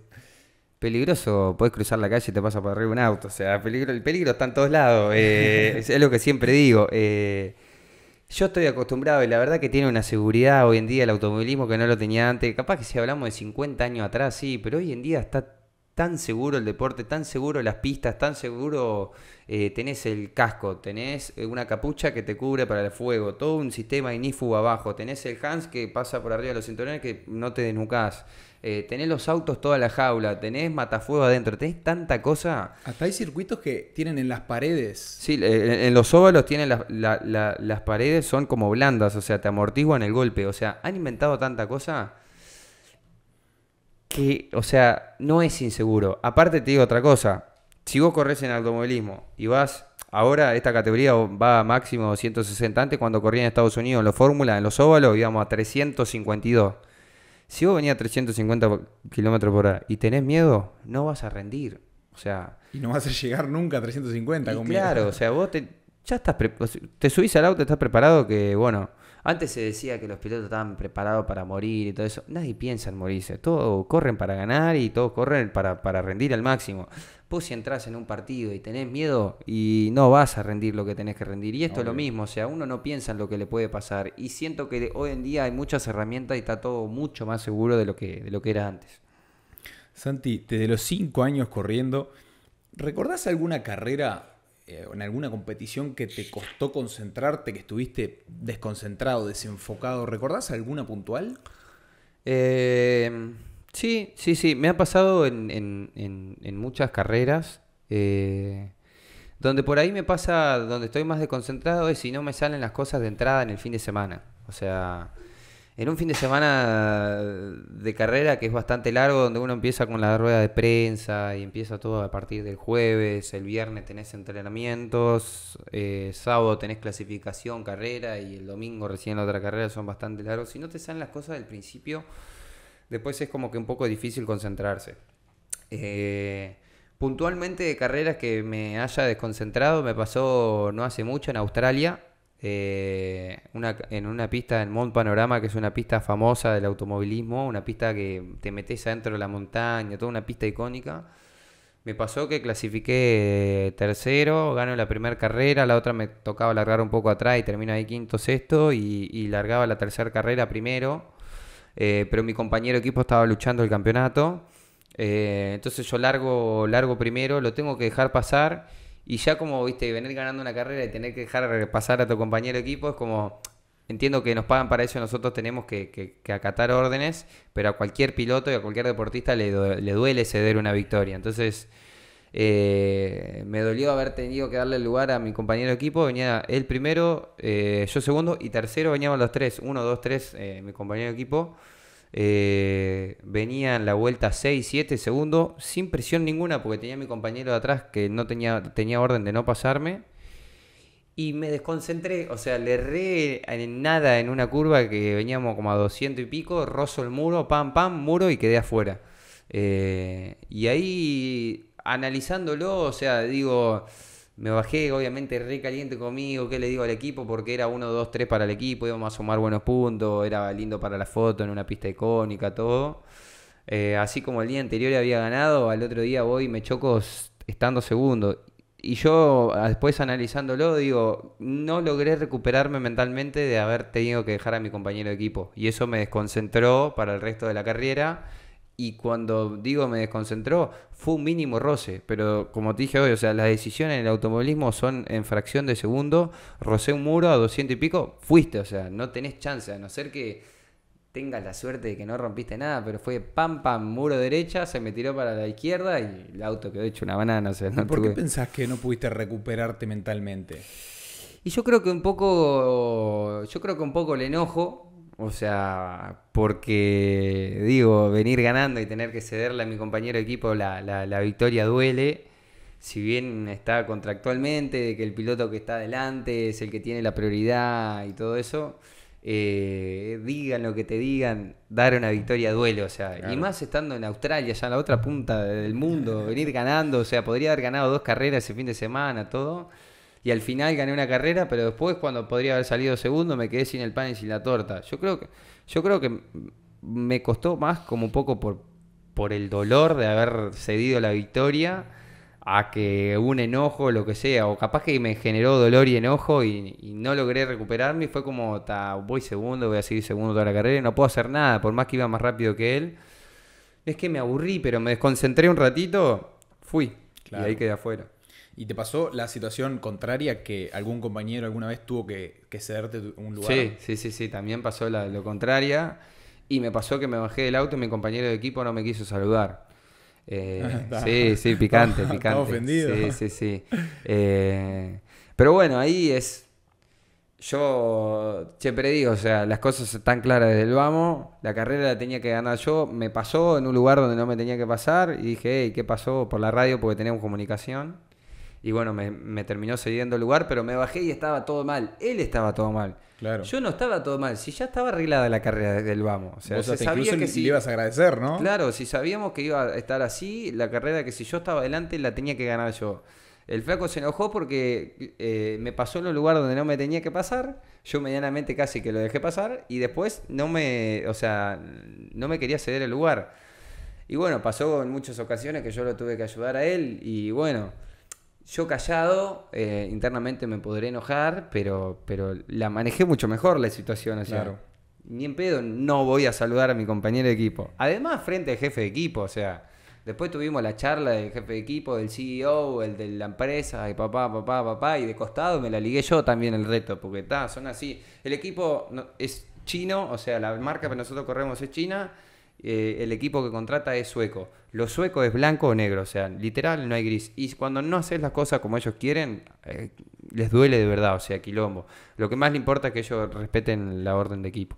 peligroso, puedes cruzar la calle y te pasa por arriba un auto. O sea, peligro, el peligro está en todos lados. Eh, [LAUGHS] es, lo que siempre digo. Eh, yo estoy acostumbrado y la verdad que tiene una seguridad hoy en día el automovilismo que no lo tenía antes. Capaz que si hablamos de 50 años atrás, sí, pero hoy en día está tan seguro el deporte, tan seguro las pistas, tan seguro eh, tenés el casco, tenés eh, una capucha que te cubre para el fuego, todo un sistema INIFU abajo, tenés el Hans que pasa por arriba de los cinturones que no te desnucás. Eh, tenés los autos toda la jaula, tenés matafuego adentro, tenés tanta cosa. Hasta hay circuitos que tienen en las paredes. Sí, en, los óvalos tienen las paredes, son como blandas, o sea, te amortiguan el golpe. O sea, han inventado tanta cosa que, o sea, no es inseguro. Aparte te digo otra cosa, si vos corres en automovilismo y vas, ahora esta categoría va a máximo 160, antes cuando corría en Estados Unidos en los Fórmula, en los óvalos íbamos a 352. Si vos venía a 350 kilómetros por hora y tenés miedo, no vas a rendir. O sea. Y no vas a llegar nunca a 350 con Claro, o sea, vos te, ya estás. Te subís al auto, estás preparado que, bueno. Antes se decía que los pilotos estaban preparados para morir y todo eso. Nadie piensa en morirse. Todos corren para ganar y todos corren para, para rendir al máximo. Vos si entras en un partido y tenés miedo y no vas a rendir lo que tenés que rendir. Y esto es lo mismo, o sea, uno no piensa en lo que le puede pasar. Y siento que hoy en día hay muchas herramientas y está todo mucho más seguro de lo que, de lo que era antes. Santi, desde los cinco años corriendo, ¿recordás alguna carrera eh, en alguna competición que te costó concentrarte, que estuviste desconcentrado, desenfocado? ¿Recordás alguna puntual? Eh, Sí, sí, sí. Me ha pasado en, en, en, muchas carreras. Eh, donde por ahí me pasa, donde estoy más desconcentrado es si no me salen las cosas de entrada en el fin de semana. O sea, en un fin de semana de carrera que es bastante largo, donde uno empieza con la rueda de prensa y empieza todo a partir del jueves, el viernes tenés entrenamientos, eh, sábado tenés clasificación, carrera y el domingo recién la otra carrera, son bastante largos. Si no te salen las cosas del principio después es como que un poco difícil concentrarse. Eh, puntualmente de carreras que me haya desconcentrado, me pasó no hace mucho en Australia, eh, en una pista en Mont Panorama, que es una pista famosa del automovilismo, una pista que te metes adentro de la montaña, toda una pista icónica. Me pasó que clasifiqué eh, tercero, gano la primera carrera, la otra me tocaba largar un poco atrás y termino ahí quinto, sexto y, y largaba la tercera carrera primero. Eh, pero mi compañero equipo estaba luchando el campeonato. Eh, entonces yo largo, largo primero, lo tengo que dejar pasar. Y ya como, viste, venir ganando una carrera y tener que dejar pasar a tu compañero equipo es como, entiendo que nos pagan para eso, nosotros tenemos que, que acatar órdenes, pero a cualquier piloto y a cualquier deportista le, le duele ceder una victoria. Entonces eh, me dolió haber tenido que darle el lugar a mi compañero de equipo. Venía el primero, eh, yo segundo y tercero veníamos los tres. Uno, dos, tres, eh, mi compañero de equipo. venía en la vuelta 6, 7 segundo, sin presión ninguna, porque tenía mi compañero de atrás que no tenía, tenía orden de no pasarme. Y me desconcentré, o sea, le erré en nada en una curva que veníamos como a 200 y pico, rozo el muro, pam, pam, muro y quedé afuera. y ahí analizándolo, o sea, digo, me bajé obviamente re caliente conmigo, qué le digo al equipo, porque era uno, 2, tres para el equipo, íbamos a sumar buenos puntos, era lindo para la foto, en una pista icónica, todo. Eh, así como el día anterior había ganado, al otro día voy y me choco estando segundo. Y yo después analizándolo digo, no logré recuperarme mentalmente de haber tenido que dejar a mi compañero de equipo. Y eso me desconcentró para el resto de la carrera y cuando digo me desconcentró, fue un mínimo roce. Pero como te dije hoy, o sea, las decisiones en el automovilismo son en fracción de segundo. Rocé un muro a 200 y pico, fuiste, o sea, no tenés chance, a no ser que tengas la suerte de que no rompiste nada, pero fue pam, pam, muro derecha, se me tiró para la izquierda y el auto quedó hecho una banana. O ¿Por qué pensás que no pudiste recuperarte mentalmente? Y yo creo que un poco, yo creo que un poco el enojo, o sea, porque digo, venir ganando y tener que cederle a mi compañero de equipo la, la, la victoria duele. Si bien está contractualmente, de que el piloto que está adelante es el que tiene la prioridad y todo eso, eh, digan lo que te digan, dar una victoria duele, o sea, y más estando en Australia, ya en la otra punta del mundo, venir ganando, o sea, podría haber ganado dos carreras ese fin de semana, todo, y al final gané una carrera, pero después cuando podría haber salido segundo me quedé sin el pan y sin la torta. Yo creo que, yo creo que me costó más como un poco por, por el dolor de haber cedido la victoria a que un enojo, lo que sea, o capaz que me generó dolor y enojo y, no logré recuperarme y fue como, ta, voy segundo, voy a seguir segundo toda la carrera y no puedo hacer nada, por más que iba más rápido que él. Es que me aburrí, pero me desconcentré un ratito, fui y ahí quedé afuera. ¿Y te pasó la situación contraria que algún compañero alguna vez tuvo que, que cederte un lugar? Sí, sí, sí, sí, también pasó lo contraria. Y me pasó que me bajé del auto y mi compañero de equipo no me quiso saludar. Eh, [LAUGHS] sí, sí, picante, picante. ofendido. Sí, sí, sí. Eh, pero bueno, ahí es. Yo siempre digo, o sea, las cosas están claras desde el vamos. La carrera la tenía que ganar yo. Me pasó en un lugar donde no me tenía que pasar y dije, ¿qué pasó? Por la radio, porque teníamos comunicación. Y bueno, me, terminó cediendo el lugar, pero me bajé y estaba todo mal. Él estaba todo mal. Claro. Yo no estaba todo mal. Si ya estaba arreglada la carrera del Vamos. O sea, que si, le ibas a agradecer, ¿no? Claro, si sabíamos que iba a estar así, la carrera que si yo estaba adelante la tenía que ganar yo. El flaco se enojó porque eh, me pasó en un lugar donde no me tenía que pasar. Yo medianamente casi que lo dejé pasar. Y después no me, o sea, no me quería ceder el lugar. Y bueno, pasó en muchas ocasiones que yo lo tuve que ayudar a él. Y bueno yo callado, eh, internamente me podré enojar, pero, pero la manejé mucho mejor la situación. Ni en pedo, no voy a saludar a mi compañero de equipo. Además, frente al jefe de equipo, o sea, después tuvimos la charla del jefe de equipo, del CEO, el de la empresa, y papá, papá, papá, y de costado me la ligué yo también el reto, porque está, son así. El equipo es chino, o sea, la marca que nosotros corremos es china eh, el equipo que contrata es sueco. Lo sueco es blanco o negro, o sea, literal no hay gris. Y cuando no haces las cosas como ellos quieren, eh, les duele de verdad, o sea, quilombo. Lo que más le importa es que ellos respeten la orden de equipo.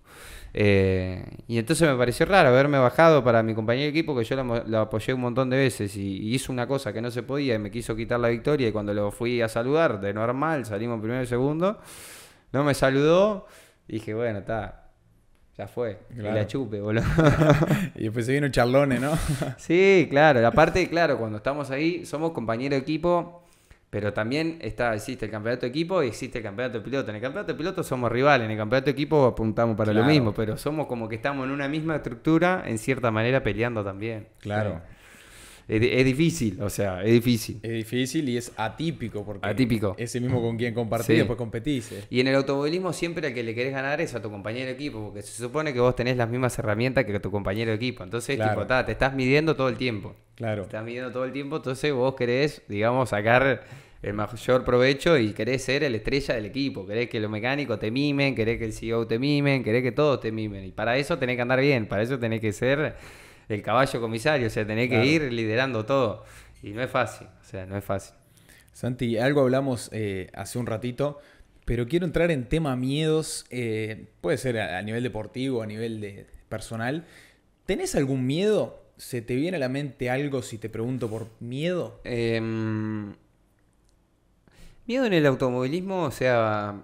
Eh, y entonces me pareció raro haberme bajado para mi compañero de equipo, que yo la, apoyé un montón de veces y, y, hizo una cosa que no se podía y me quiso quitar la victoria. Y cuando lo fui a saludar, de normal, salimos primero y segundo, no me saludó. Dije, bueno, está, ya fue. Y la chupe, boludo. [LAUGHS] y después se vino charlone, ¿no? [LAUGHS] sí, claro. Aparte, claro, cuando estamos ahí, somos compañero de equipo, pero también está, existe el campeonato de equipo y existe el campeonato de piloto. En el campeonato de piloto somos rivales, en el campeonato de equipo apuntamos para lo mismo, pero somos como que estamos en una misma estructura, en cierta manera peleando también. Claro es, difícil, o sea, es difícil. Es difícil y es atípico, porque atípico. ese mismo con quien compartís, pues después competís. Eh. Y en el automovilismo siempre el que le querés ganar es a tu compañero de equipo, porque se supone que vos tenés las mismas herramientas que tu compañero de equipo. Entonces, tipo, te estás midiendo todo el tiempo. Claro. Te estás midiendo todo el tiempo, entonces vos querés, digamos, sacar el mayor provecho y querés ser el estrella del equipo, querés que los mecánicos te mimen, querés que el CEO te mimen, querés que todos te mimen. Y para eso tenés que andar bien, para eso tenés que ser del caballo comisario, o sea, tenés que ir liderando todo. Y no es fácil, o sea, no es fácil. Santi, algo hablamos eh, hace un ratito, pero quiero entrar en tema miedos, eh, puede ser a, nivel deportivo, a nivel de personal. ¿Tenés algún miedo? ¿Se te viene a la mente algo si te pregunto por miedo? Em, miedo en el automovilismo, o sea,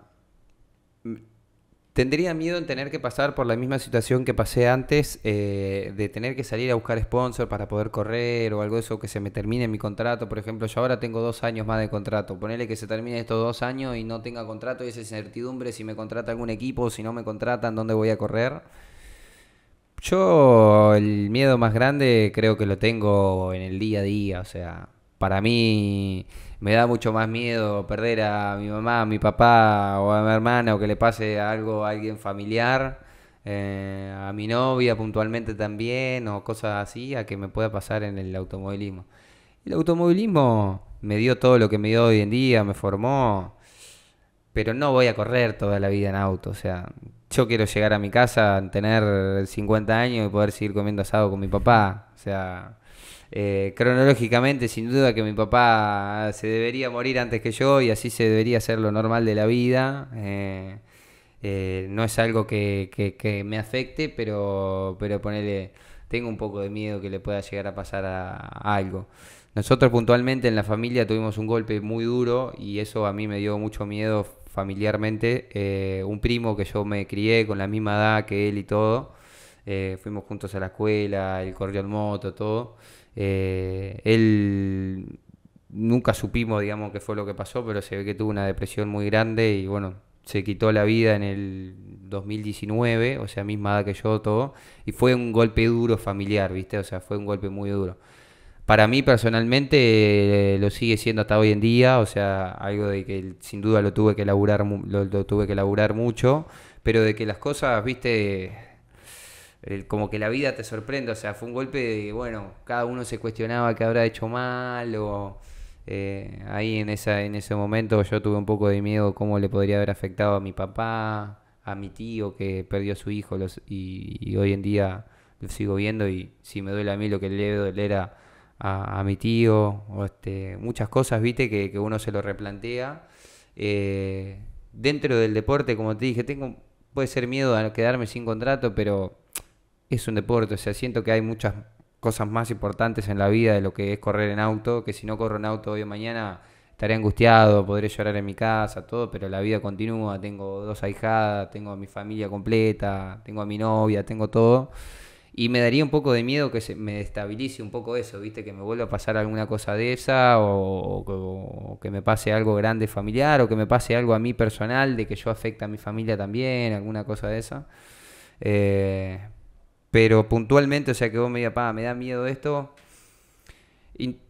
Tendría miedo en tener que pasar por la misma situación que pasé antes, eh, de tener que salir a buscar sponsor para poder correr o algo de eso, que se me termine mi contrato. Por ejemplo, yo ahora tengo dos años más de contrato. Ponerle que se termine estos dos años y no tenga contrato y esa incertidumbre si me contrata algún equipo, si no me contratan, dónde voy a correr. Yo el miedo más grande creo que lo tengo en el día a día. O sea, para mí me da mucho más miedo perder a mi mamá, a mi papá o a mi hermana o que le pase algo a alguien familiar, eh, a mi novia puntualmente también o cosas así, a que me pueda pasar en el automovilismo. El automovilismo me dio todo lo que me dio hoy en día, me formó, pero no voy a correr toda la vida en auto, o sea, yo quiero llegar a mi casa, tener 50 años y poder seguir comiendo asado con mi papá, o sea eh, cronológicamente, sin duda que mi papá se debería morir antes que yo y así se debería hacer lo normal de la vida. Eh, eh, no es algo que, me afecte, pero, pero ponerle, tengo un poco de miedo que le pueda llegar a pasar a, algo. Nosotros puntualmente en la familia tuvimos un golpe muy duro y eso a mí me dio mucho miedo familiarmente. un primo que yo me crié con la misma edad que él y todo, eh, fuimos juntos a la escuela, el moto, todo. Eh, él nunca supimos, digamos, qué fue lo que pasó, pero se ve que tuvo una depresión muy grande y bueno, se quitó la vida en el 2019, o sea, misma edad que yo, todo. Y fue un golpe duro familiar, ¿viste? O sea, fue un golpe muy duro. Para mí personalmente eh, lo sigue siendo hasta hoy en día, o sea, algo de que sin duda lo tuve que laburar, lo, lo tuve que laburar mucho, pero de que las cosas, viste, como que la vida te sorprende, o sea, fue un golpe de, bueno, cada uno se cuestionaba qué habrá hecho mal o eh, ahí en, esa, en ese momento yo tuve un poco de miedo cómo le podría haber afectado a mi papá, a mi tío que perdió a su hijo y, hoy en día lo sigo viendo y si me duele a mí lo que le duele era a, mi tío, o este, muchas cosas, viste, que, uno se lo replantea. Eh, dentro del deporte, como te dije, tengo puede ser miedo a quedarme sin contrato, pero es un deporte. O sea, siento que hay muchas cosas más importantes en la vida de lo que es correr en auto, que si no corro en auto hoy o mañana estaré angustiado, podré llorar en mi casa, todo, pero la vida continúa, tengo dos ahijadas, tengo a mi familia completa, tengo a mi novia, tengo todo. Y me daría un poco de miedo que se me destabilice un poco eso, ¿viste? Que me vuelva a pasar alguna cosa de esa, o, que me pase algo grande familiar, o que me pase algo a mí personal, de que yo afecta a mi familia también, alguna cosa de esa. Eh, pero puntualmente, o sea, que vos me digas, me da miedo esto.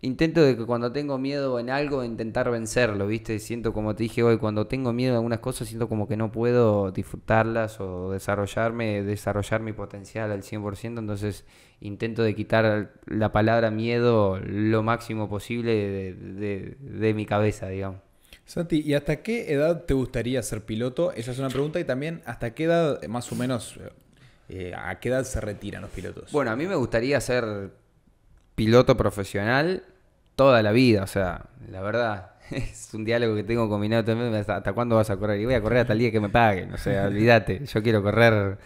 intento de que cuando tengo miedo en algo, intentar vencerlo, ¿viste? Siento como te dije hoy, cuando tengo miedo en algunas cosas, siento como que no puedo disfrutarlas o desarrollarme, desarrollar mi potencial al 100%, entonces intento de quitar la palabra miedo lo máximo posible de, de mi cabeza, digamos. Santi, ¿y hasta qué edad te gustaría ser piloto? Esa es una pregunta. Y también, ¿hasta qué edad más o menos eh, ¿A qué edad se retiran los pilotos? Bueno, a mí me gustaría ser piloto profesional toda la vida, o sea, la verdad. [LAUGHS] Es un diálogo que tengo combinado también. ¿Hasta cuándo vas a correr? Y voy a correr hasta el día que me paguen. O sea, [LAUGHS] olvídate. Yo quiero correr.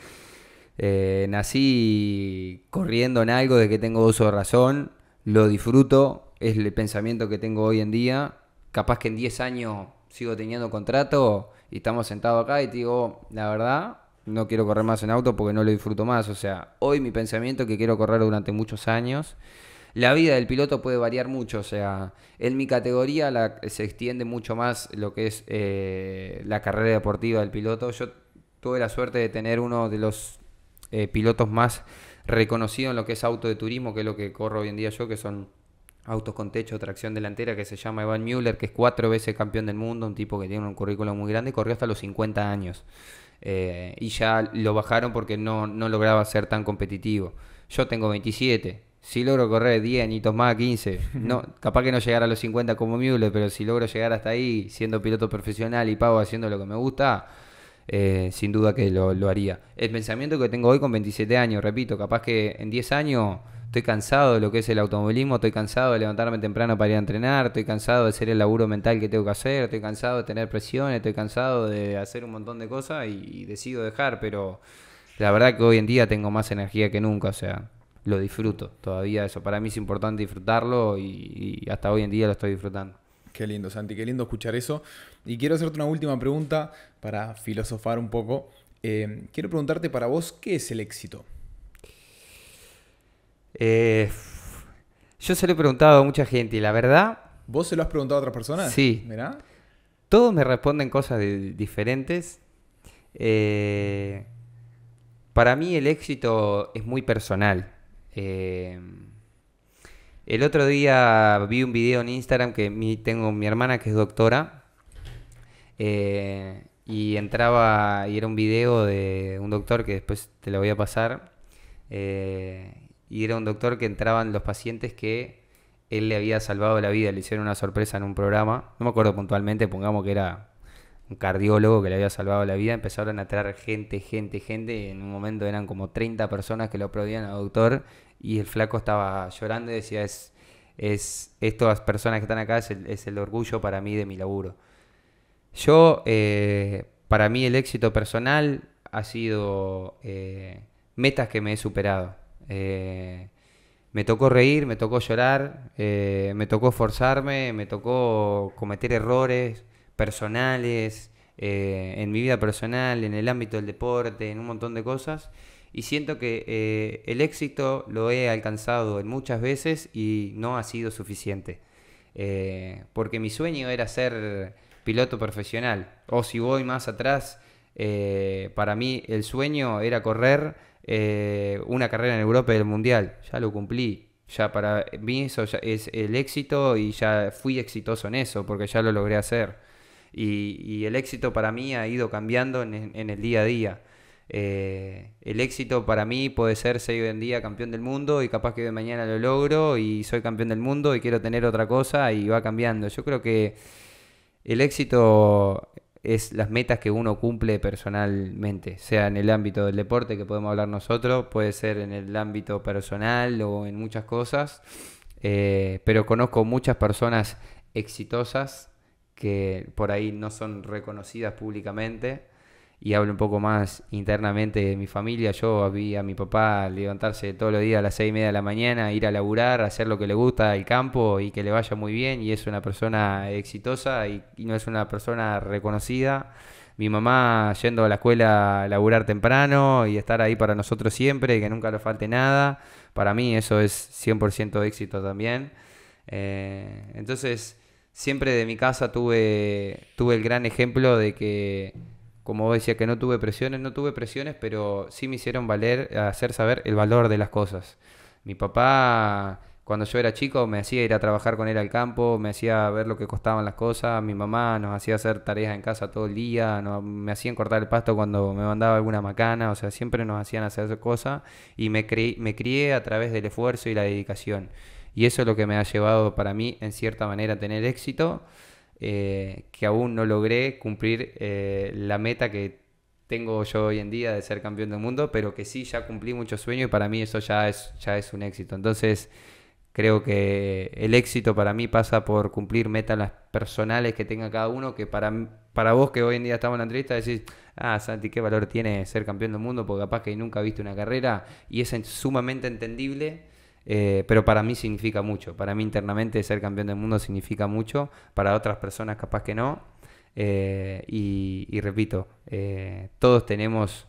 Eh, nací corriendo en algo de que tengo uso de razón. Lo disfruto. Es el pensamiento que tengo hoy en día. Capaz que en 10 años sigo teniendo contrato y estamos sentados acá y te digo, oh, la verdad, no quiero correr más en auto porque no lo disfruto más. O sea, hoy mi pensamiento es que quiero correr durante muchos años. La vida del piloto puede variar mucho, o sea, en mi categoría la, se extiende mucho más lo que es eh, la carrera deportiva del piloto. Yo tuve la suerte de tener uno de los eh, pilotos más reconocidos en lo que es auto de turismo, que es lo que corro hoy en día yo, que son autos con techo, tracción delantera, que se llama Evan Müller, que es cuatro veces campeón del mundo, un tipo que tiene un currículum muy grande, corrió hasta los 50 años. Eh, y ya lo bajaron porque no, lograba ser tan competitivo. Yo tengo 27, si logro correr 10 añitos más, 15, [LAUGHS] no, capaz que no llegara a los 50 como Mule, pero si logro llegar hasta ahí siendo piloto profesional y pago haciendo lo que me gusta, eh, sin duda que lo, lo haría. El pensamiento que tengo hoy con 27 años, repito, capaz que en 10 años estoy cansado de lo que es el automovilismo, estoy cansado de levantarme temprano para ir a entrenar, estoy cansado de hacer el laburo mental que tengo que hacer, estoy cansado de tener presiones, estoy cansado de hacer un montón de cosas y, decido dejar, pero la verdad que hoy en día tengo más energía que nunca, o sea, lo disfruto todavía eso. Para mí es importante disfrutarlo y, hasta hoy en día lo estoy disfrutando. Qué lindo, Santi, qué lindo escuchar eso. Y quiero hacerte una última pregunta para filosofar un poco. Eh, quiero preguntarte para vos, ¿qué es el éxito? Eh, yo se lo he preguntado a mucha gente y la verdad... ¿Vos se lo has preguntado a otras personas? Sí. ¿Verdad? Todos me responden cosas diferentes. Eh, para mí el éxito es muy personal. Eh, el otro día vi un video en Instagram que mi, tengo mi hermana que es doctora. y entraba y era un video de un doctor que después te lo voy a pasar. Eh, y era un doctor que entraban los pacientes que él le había salvado la vida, le hicieron una sorpresa en un programa, no me acuerdo puntualmente, pongamos que era un cardiólogo que le había salvado la vida, empezaron a traer gente, gente, gente, en un momento eran como 30 personas que lo aplaudían al doctor y el flaco estaba llorando y decía, es, es estas personas que están acá es el, orgullo para mí de mi laburo. Yo, eh, para mí el éxito personal ha sido eh, metas que me he superado eh, me tocó reír, me tocó llorar, eh, me tocó esforzarme me tocó cometer errores personales, eh, en mi vida personal, en el ámbito del deporte, en un montón de cosas. Y siento que el éxito lo he alcanzado en muchas veces y no ha sido suficiente. porque mi sueño era ser piloto profesional. O si voy más atrás, para mí el sueño era correr eh, una carrera en Europa y el Mundial, ya lo cumplí. Ya para mí eso ya es el éxito y ya fui exitoso en eso porque ya lo logré hacer. Y, el éxito para mí ha ido cambiando en, el día a día. Eh, el éxito para mí puede ser ser hoy en día campeón del mundo y capaz que de mañana lo logro y soy campeón del mundo y quiero tener otra cosa y va cambiando. Yo creo que el éxito es las metas que uno cumple personalmente, sea en el ámbito del deporte que podemos hablar nosotros, puede ser en el ámbito personal o en muchas cosas, eh, pero conozco muchas personas exitosas que por ahí no son reconocidas públicamente y hablo un poco más internamente de mi familia, yo vi a mi papá levantarse todos los días a las seis y media de la mañana, ir a laburar, hacer lo que le gusta, el campo y que le vaya muy bien y es una persona exitosa y, no es una persona reconocida. Mi mamá yendo a la escuela a laburar temprano y estar ahí para nosotros siempre, y que nunca nos falte nada. Para mí eso es 100% éxito también. Eh, entonces, siempre de mi casa tuve, tuve el gran ejemplo de que como decía que no tuve presiones, no tuve presiones, pero sí me hicieron valer, hacer saber el valor de las cosas. Mi papá, cuando yo era chico, me hacía ir a trabajar con él al campo, me hacía ver lo que costaban las cosas, mi mamá nos hacía hacer tareas en casa todo el día, me hacían cortar el pasto cuando me mandaba alguna macana, o sea, siempre nos hacían hacer cosas y me, me crié a través del esfuerzo y la dedicación. Y eso es lo que me ha llevado para mí, en cierta manera, a tener éxito eh, que aún no logré cumplir eh, la meta que tengo yo hoy en día de ser campeón del mundo, pero que sí ya cumplí muchos sueños y para mí eso ya es, ya es un éxito. Entonces creo que el éxito para mí pasa por cumplir metas personales que tenga cada uno, que para, para vos que hoy en día estamos en la entrevista decís, ah, Santi, qué valor tiene ser campeón del mundo, porque capaz que nunca viste una carrera y es sumamente entendible eh, pero para mí significa mucho. Para mí internamente ser campeón del mundo significa mucho. Para otras personas capaz que no. Eh, y, repito, eh, todos tenemos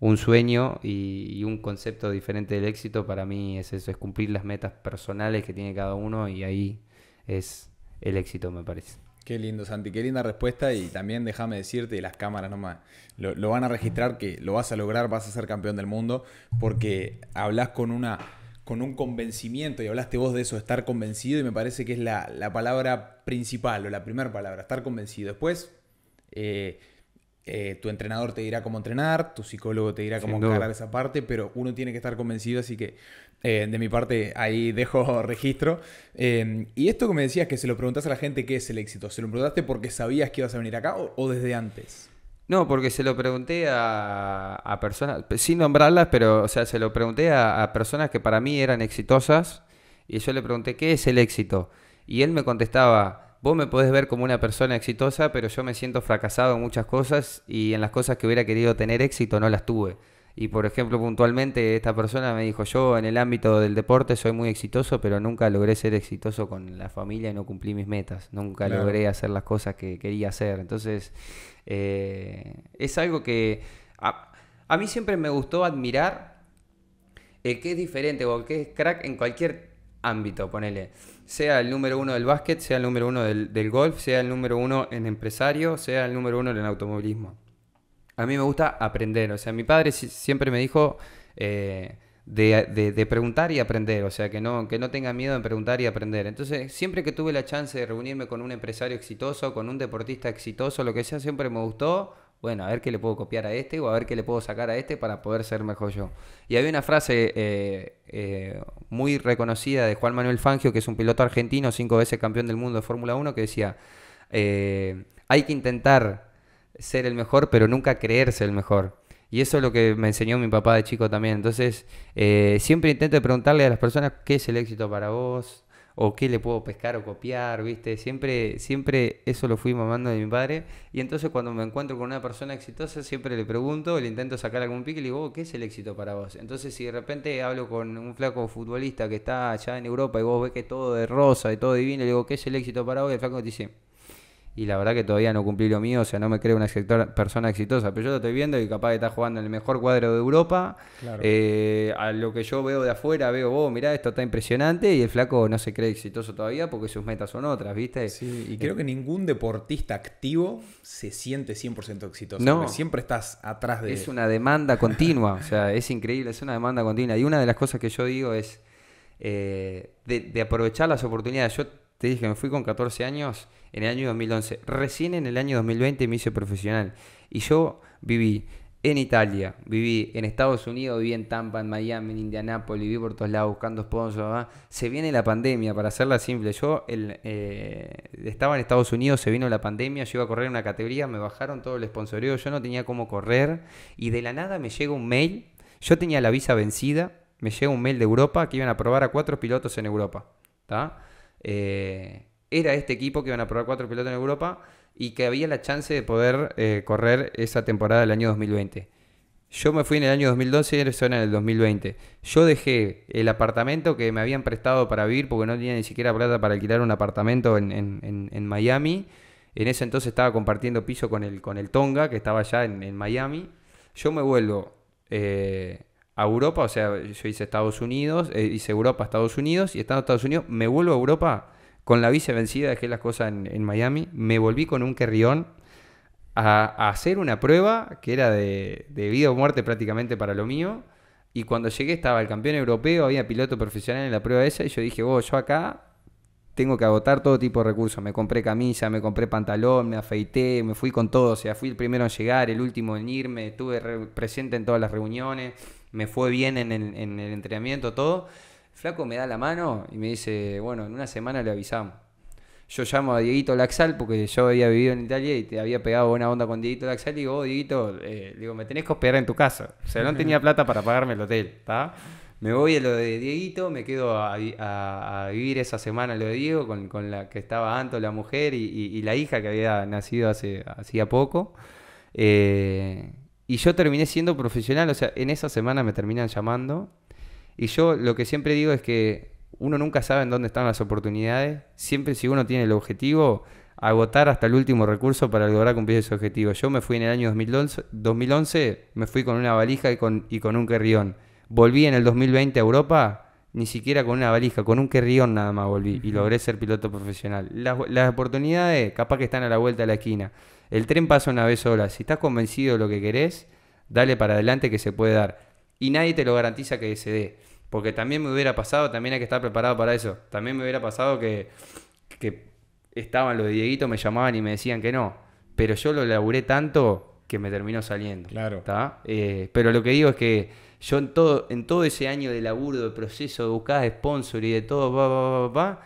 un sueño y, un concepto diferente del éxito. Para mí es eso, es cumplir las metas personales que tiene cada uno y ahí es el éxito, me parece. Qué lindo, Santi, qué linda respuesta y también déjame decirte, las cámaras nomás, lo van a registrar que lo vas a lograr, vas a ser campeón del mundo, porque hablas con una con un convencimiento, y hablaste vos de eso, estar convencido, y me parece que es la, palabra principal o la primera palabra, estar convencido. Después, eh, eh, tu entrenador te dirá cómo entrenar, tu psicólogo te dirá cómo encarar esa parte, pero uno tiene que estar convencido, así que eh, de mi parte ahí dejo [LAUGHS] registro. y esto que me decías, que se lo preguntas a la gente qué es el éxito, ¿se lo preguntaste porque sabías que ibas a venir acá o desde antes? No, porque se lo pregunté a, personas, sin nombrarlas, pero o sea, se lo pregunté a, personas que para mí eran exitosas y yo le pregunté, ¿qué es el éxito? Y él me contestaba, vos me podés ver como una persona exitosa, pero yo me siento fracasado en muchas cosas y en las cosas que hubiera querido tener éxito no las tuve. Y por ejemplo, puntualmente, esta persona me dijo, yo en el ámbito del deporte soy muy exitoso, pero nunca logré ser exitoso con la familia y no cumplí mis metas, nunca logré hacer las cosas que quería hacer. Entonces eh, es algo que a, mí siempre me gustó admirar el eh, que es diferente o el que es crack en cualquier ámbito, ponele. Sea el número uno del básquet, sea el número uno del, golf, sea el número uno en empresario, sea el número uno en automovilismo. A mí me gusta aprender, o sea, mi padre siempre me dijo... Eh, de, preguntar y aprender, o sea, que no, que no tenga miedo en preguntar y aprender. Entonces, siempre que tuve la chance de reunirme con un empresario exitoso, con un deportista exitoso, lo que sea, siempre me gustó, bueno, a ver qué le puedo copiar a este o a ver qué le puedo sacar a este para poder ser mejor yo. Y había una frase eh, eh, muy reconocida de Juan Manuel Fangio, que es un piloto argentino, cinco veces campeón del mundo de Fórmula 1, que decía, eh, hay que intentar ser el mejor, pero nunca creerse el mejor. Y eso es lo que me enseñó mi papá de chico también. Entonces, eh, siempre intento preguntarle a las personas qué es el éxito para vos, o qué le puedo pescar o copiar, ¿viste? Siempre, siempre eso lo fui mamando de mi padre. Y entonces cuando me encuentro con una persona exitosa, siempre le pregunto, le intento sacar algún pique y le digo, oh, ¿qué es el éxito para vos? Entonces si de repente hablo con un flaco futbolista que está allá en Europa y vos ves que todo de rosa y todo divino, le digo, ¿qué es el éxito para vos? Y el flaco te dice, y la verdad que todavía no cumplí lo mío, o sea, no me creo una sector, persona exitosa, pero yo lo estoy viendo y capaz que está jugando en el mejor cuadro de Europa. Eh, a lo que yo veo de afuera, veo, vos, oh, mirá, esto está impresionante y el flaco no se cree exitoso todavía porque sus metas son otras, ¿viste? Sí, y eh, creo que ningún deportista activo se siente 100% exitoso. No, siempre estás atrás de... Es una demanda continua, o sea, es increíble, es una demanda continua. Y una de las cosas que yo digo es eh, de, de aprovechar las oportunidades. Yo te dije, me fui con 14 años en el año 2011. Recién en el año 2020 me hice profesional. Y yo viví en Italia, viví en Estados Unidos, viví en Tampa, en Miami, en Indianápolis, viví por todos lados buscando sponsors. Se viene la pandemia, para hacerla simple. Yo eh, estaba en Estados Unidos, se vino la pandemia, yo iba a correr una categoría, me bajaron todo el sponsorio, yo no tenía cómo correr. Y de la nada me llega un mail, yo tenía la visa vencida, me llega un mail de Europa que iban a probar a cuatro pilotos en Europa. Eh, era este equipo que iban a probar cuatro pilotos en Europa y que había la chance de poder eh, correr esa temporada del año 2020. Yo me fui en el año 2012 y era en el 2020. Yo dejé el apartamento que me habían prestado para vivir porque no tenía ni siquiera plata para alquilar un apartamento en, Miami. En ese entonces estaba compartiendo piso con el, con el Tonga, que estaba allá en, Miami. Yo me vuelvo eh, a Europa, o sea, yo hice Estados Unidos, eh, hice Europa, Estados Unidos, y estando en Estados Unidos, me vuelvo a Europa con la vice vencida dejé las cosas en, Miami, me volví con un querrión a, hacer una prueba que era de, vida o muerte prácticamente para lo mío. Y cuando llegué estaba el campeón europeo, había piloto profesional en la prueba esa y yo dije, vos, oh, yo acá tengo que agotar todo tipo de recursos. Me compré camisa, me compré pantalón, me afeité, me fui con todo. O sea, fui el primero en llegar, el último en irme, estuve presente en todas las reuniones, me fue bien en el, en el entrenamiento, todo. Flaco me da la mano y me dice, bueno, en una semana le avisamos. Yo llamo a Dieguito Laxal porque yo había vivido en Italia y te había pegado buena onda con Dieguito Laxal. Y digo, oh, Dieguito, eh", me tenés que hospedar en tu casa. O sea, no tenía [LAUGHS] plata para pagarme el hotel, Me voy a lo de Dieguito, me quedo a, vivir esa semana lo de Diego con, la que estaba Anto, la mujer y, la hija que había nacido hace hacía poco. Eh, y yo terminé siendo profesional, o sea, en esa semana me terminan llamando y yo lo que siempre digo es que uno nunca sabe en dónde están las oportunidades. Siempre si uno tiene el objetivo, agotar hasta el último recurso para lograr cumplir ese objetivo. Yo me fui en el año 2011, me fui con una valija y con, un querrión. Volví en el 2020 a Europa, ni siquiera con una valija, con un querrión nada más volví y logré ser piloto profesional. Las, las oportunidades capaz que están a la vuelta de la esquina. El tren pasa una vez sola. Si estás convencido de lo que querés, dale para adelante que se puede dar y nadie te lo garantiza que se dé. Porque también me hubiera pasado, también hay que estar preparado para eso. También me hubiera pasado que, que estaban los de Dieguito, me llamaban y me decían que no. Pero yo lo laburé tanto que me terminó saliendo. Claro. Eh, pero lo que digo es que yo en todo, en todo ese año de laburo, de proceso, de buscar sponsor y de todo, va, va, va, va,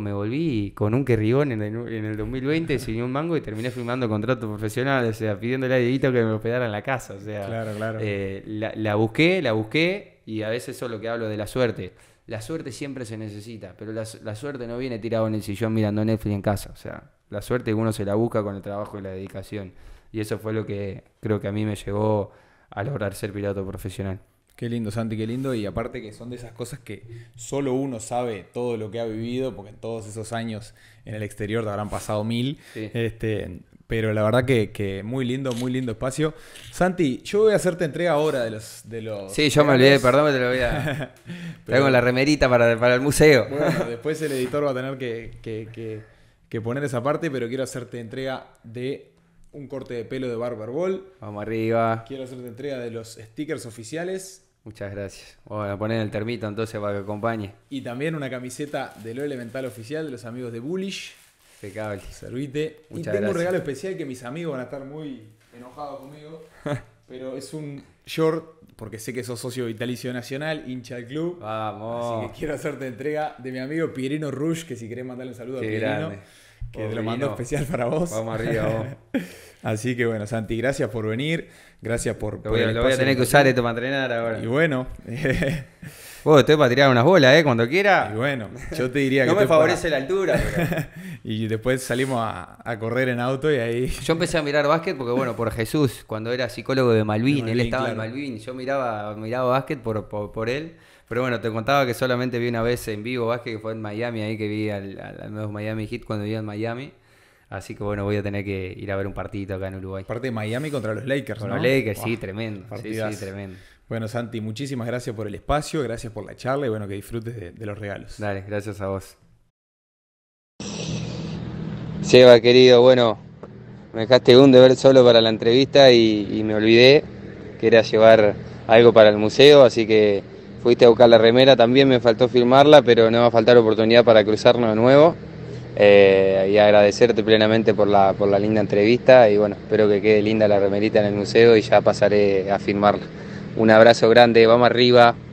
me volví con un querrigón en el, 2020, sin un mango y terminé firmando contrato profesional, o sea, pidiéndole a Dieguito que me hospedara en la casa, o sea, eh, la, busqué, la busqué y a veces eso es lo que hablo de la suerte. La suerte siempre se necesita, pero la, la suerte no viene tirado en el sillón mirando Netflix en casa, o sea, la suerte uno se la busca con el trabajo y la dedicación. Y eso fue lo que creo que a mí me llegó a lograr ser piloto profesional. Qué lindo, Santi, qué lindo. Y aparte que son de esas cosas que solo uno sabe todo lo que ha vivido, porque en todos esos años en el exterior te habrán pasado mil. Este, pero la verdad que, muy lindo, muy lindo espacio. Santi, yo voy a hacerte entrega ahora de los... De los sí, yo me olvidé, perdón, te lo voy a... [LAUGHS] Tengo la remerita para, para el museo. Bueno, [LAUGHS] después el editor va a tener que, que poner esa parte, pero quiero hacerte entrega de un corte de pelo de Barber Ball. Vamos arriba. Quiero hacerte entrega de los stickers oficiales Muchas gracias. a poner el termito entonces para que acompañe. Y también una camiseta de lo elemental oficial de los amigos de Bullish. Servite. y tengo un regalo especial que mis amigos van a estar muy enojados conmigo. [LAUGHS] pero es un short, porque sé que sos socio vitalicio nacional, hincha del club. Vamos. Así que quiero hacerte entrega de mi amigo Pierino Rush, que si querés mandarle un saludo a Pierino te lo mando especial para vos. Vamos arriba, [LAUGHS] Así que bueno, Santi, gracias por venir. Gracias por. Lo, voy, lo a tener que usar esto para entrenar ahora. Y bueno. [LAUGHS] Vos, estoy para tirar unas bolas, ¿eh? Cuando quiera. Y bueno, yo te diría [LAUGHS] que. No me favorece la altura. y después salimos a, correr en auto y ahí. Yo empecé a mirar básquet porque, bueno, por Jesús, cuando era psicólogo de Malvin, él estaba en Malvin. Yo miraba, miraba básquet por, por él. Pero bueno, te contaba que solamente vi una vez en vivo básquet, que fue en Miami, ahí que vi al, nuevo Miami Heat cuando vivía en Miami. Así que bueno, voy a tener que ir a ver un partidito acá en Uruguay. Parte de Miami contra los Lakers, ¿no? Los Lakers, sí, tremendo. Sí, tremendo. Bueno, Santi, muchísimas gracias por el espacio, gracias por la charla y bueno, que disfrutes de, los regalos. Dale, gracias a vos. Seba, querido, bueno, me dejaste un deber solo para la entrevista y, y me olvidé que era llevar algo para el museo, así que fuiste a buscar la remera, también me faltó filmarla, pero no va a faltar oportunidad para cruzarnos de nuevo. Eh, y agradecerte plenamente por la, por la linda entrevista y bueno, espero que quede linda la remerita en el museo y ya pasaré a firmarla. Un abrazo grande, vamos arriba.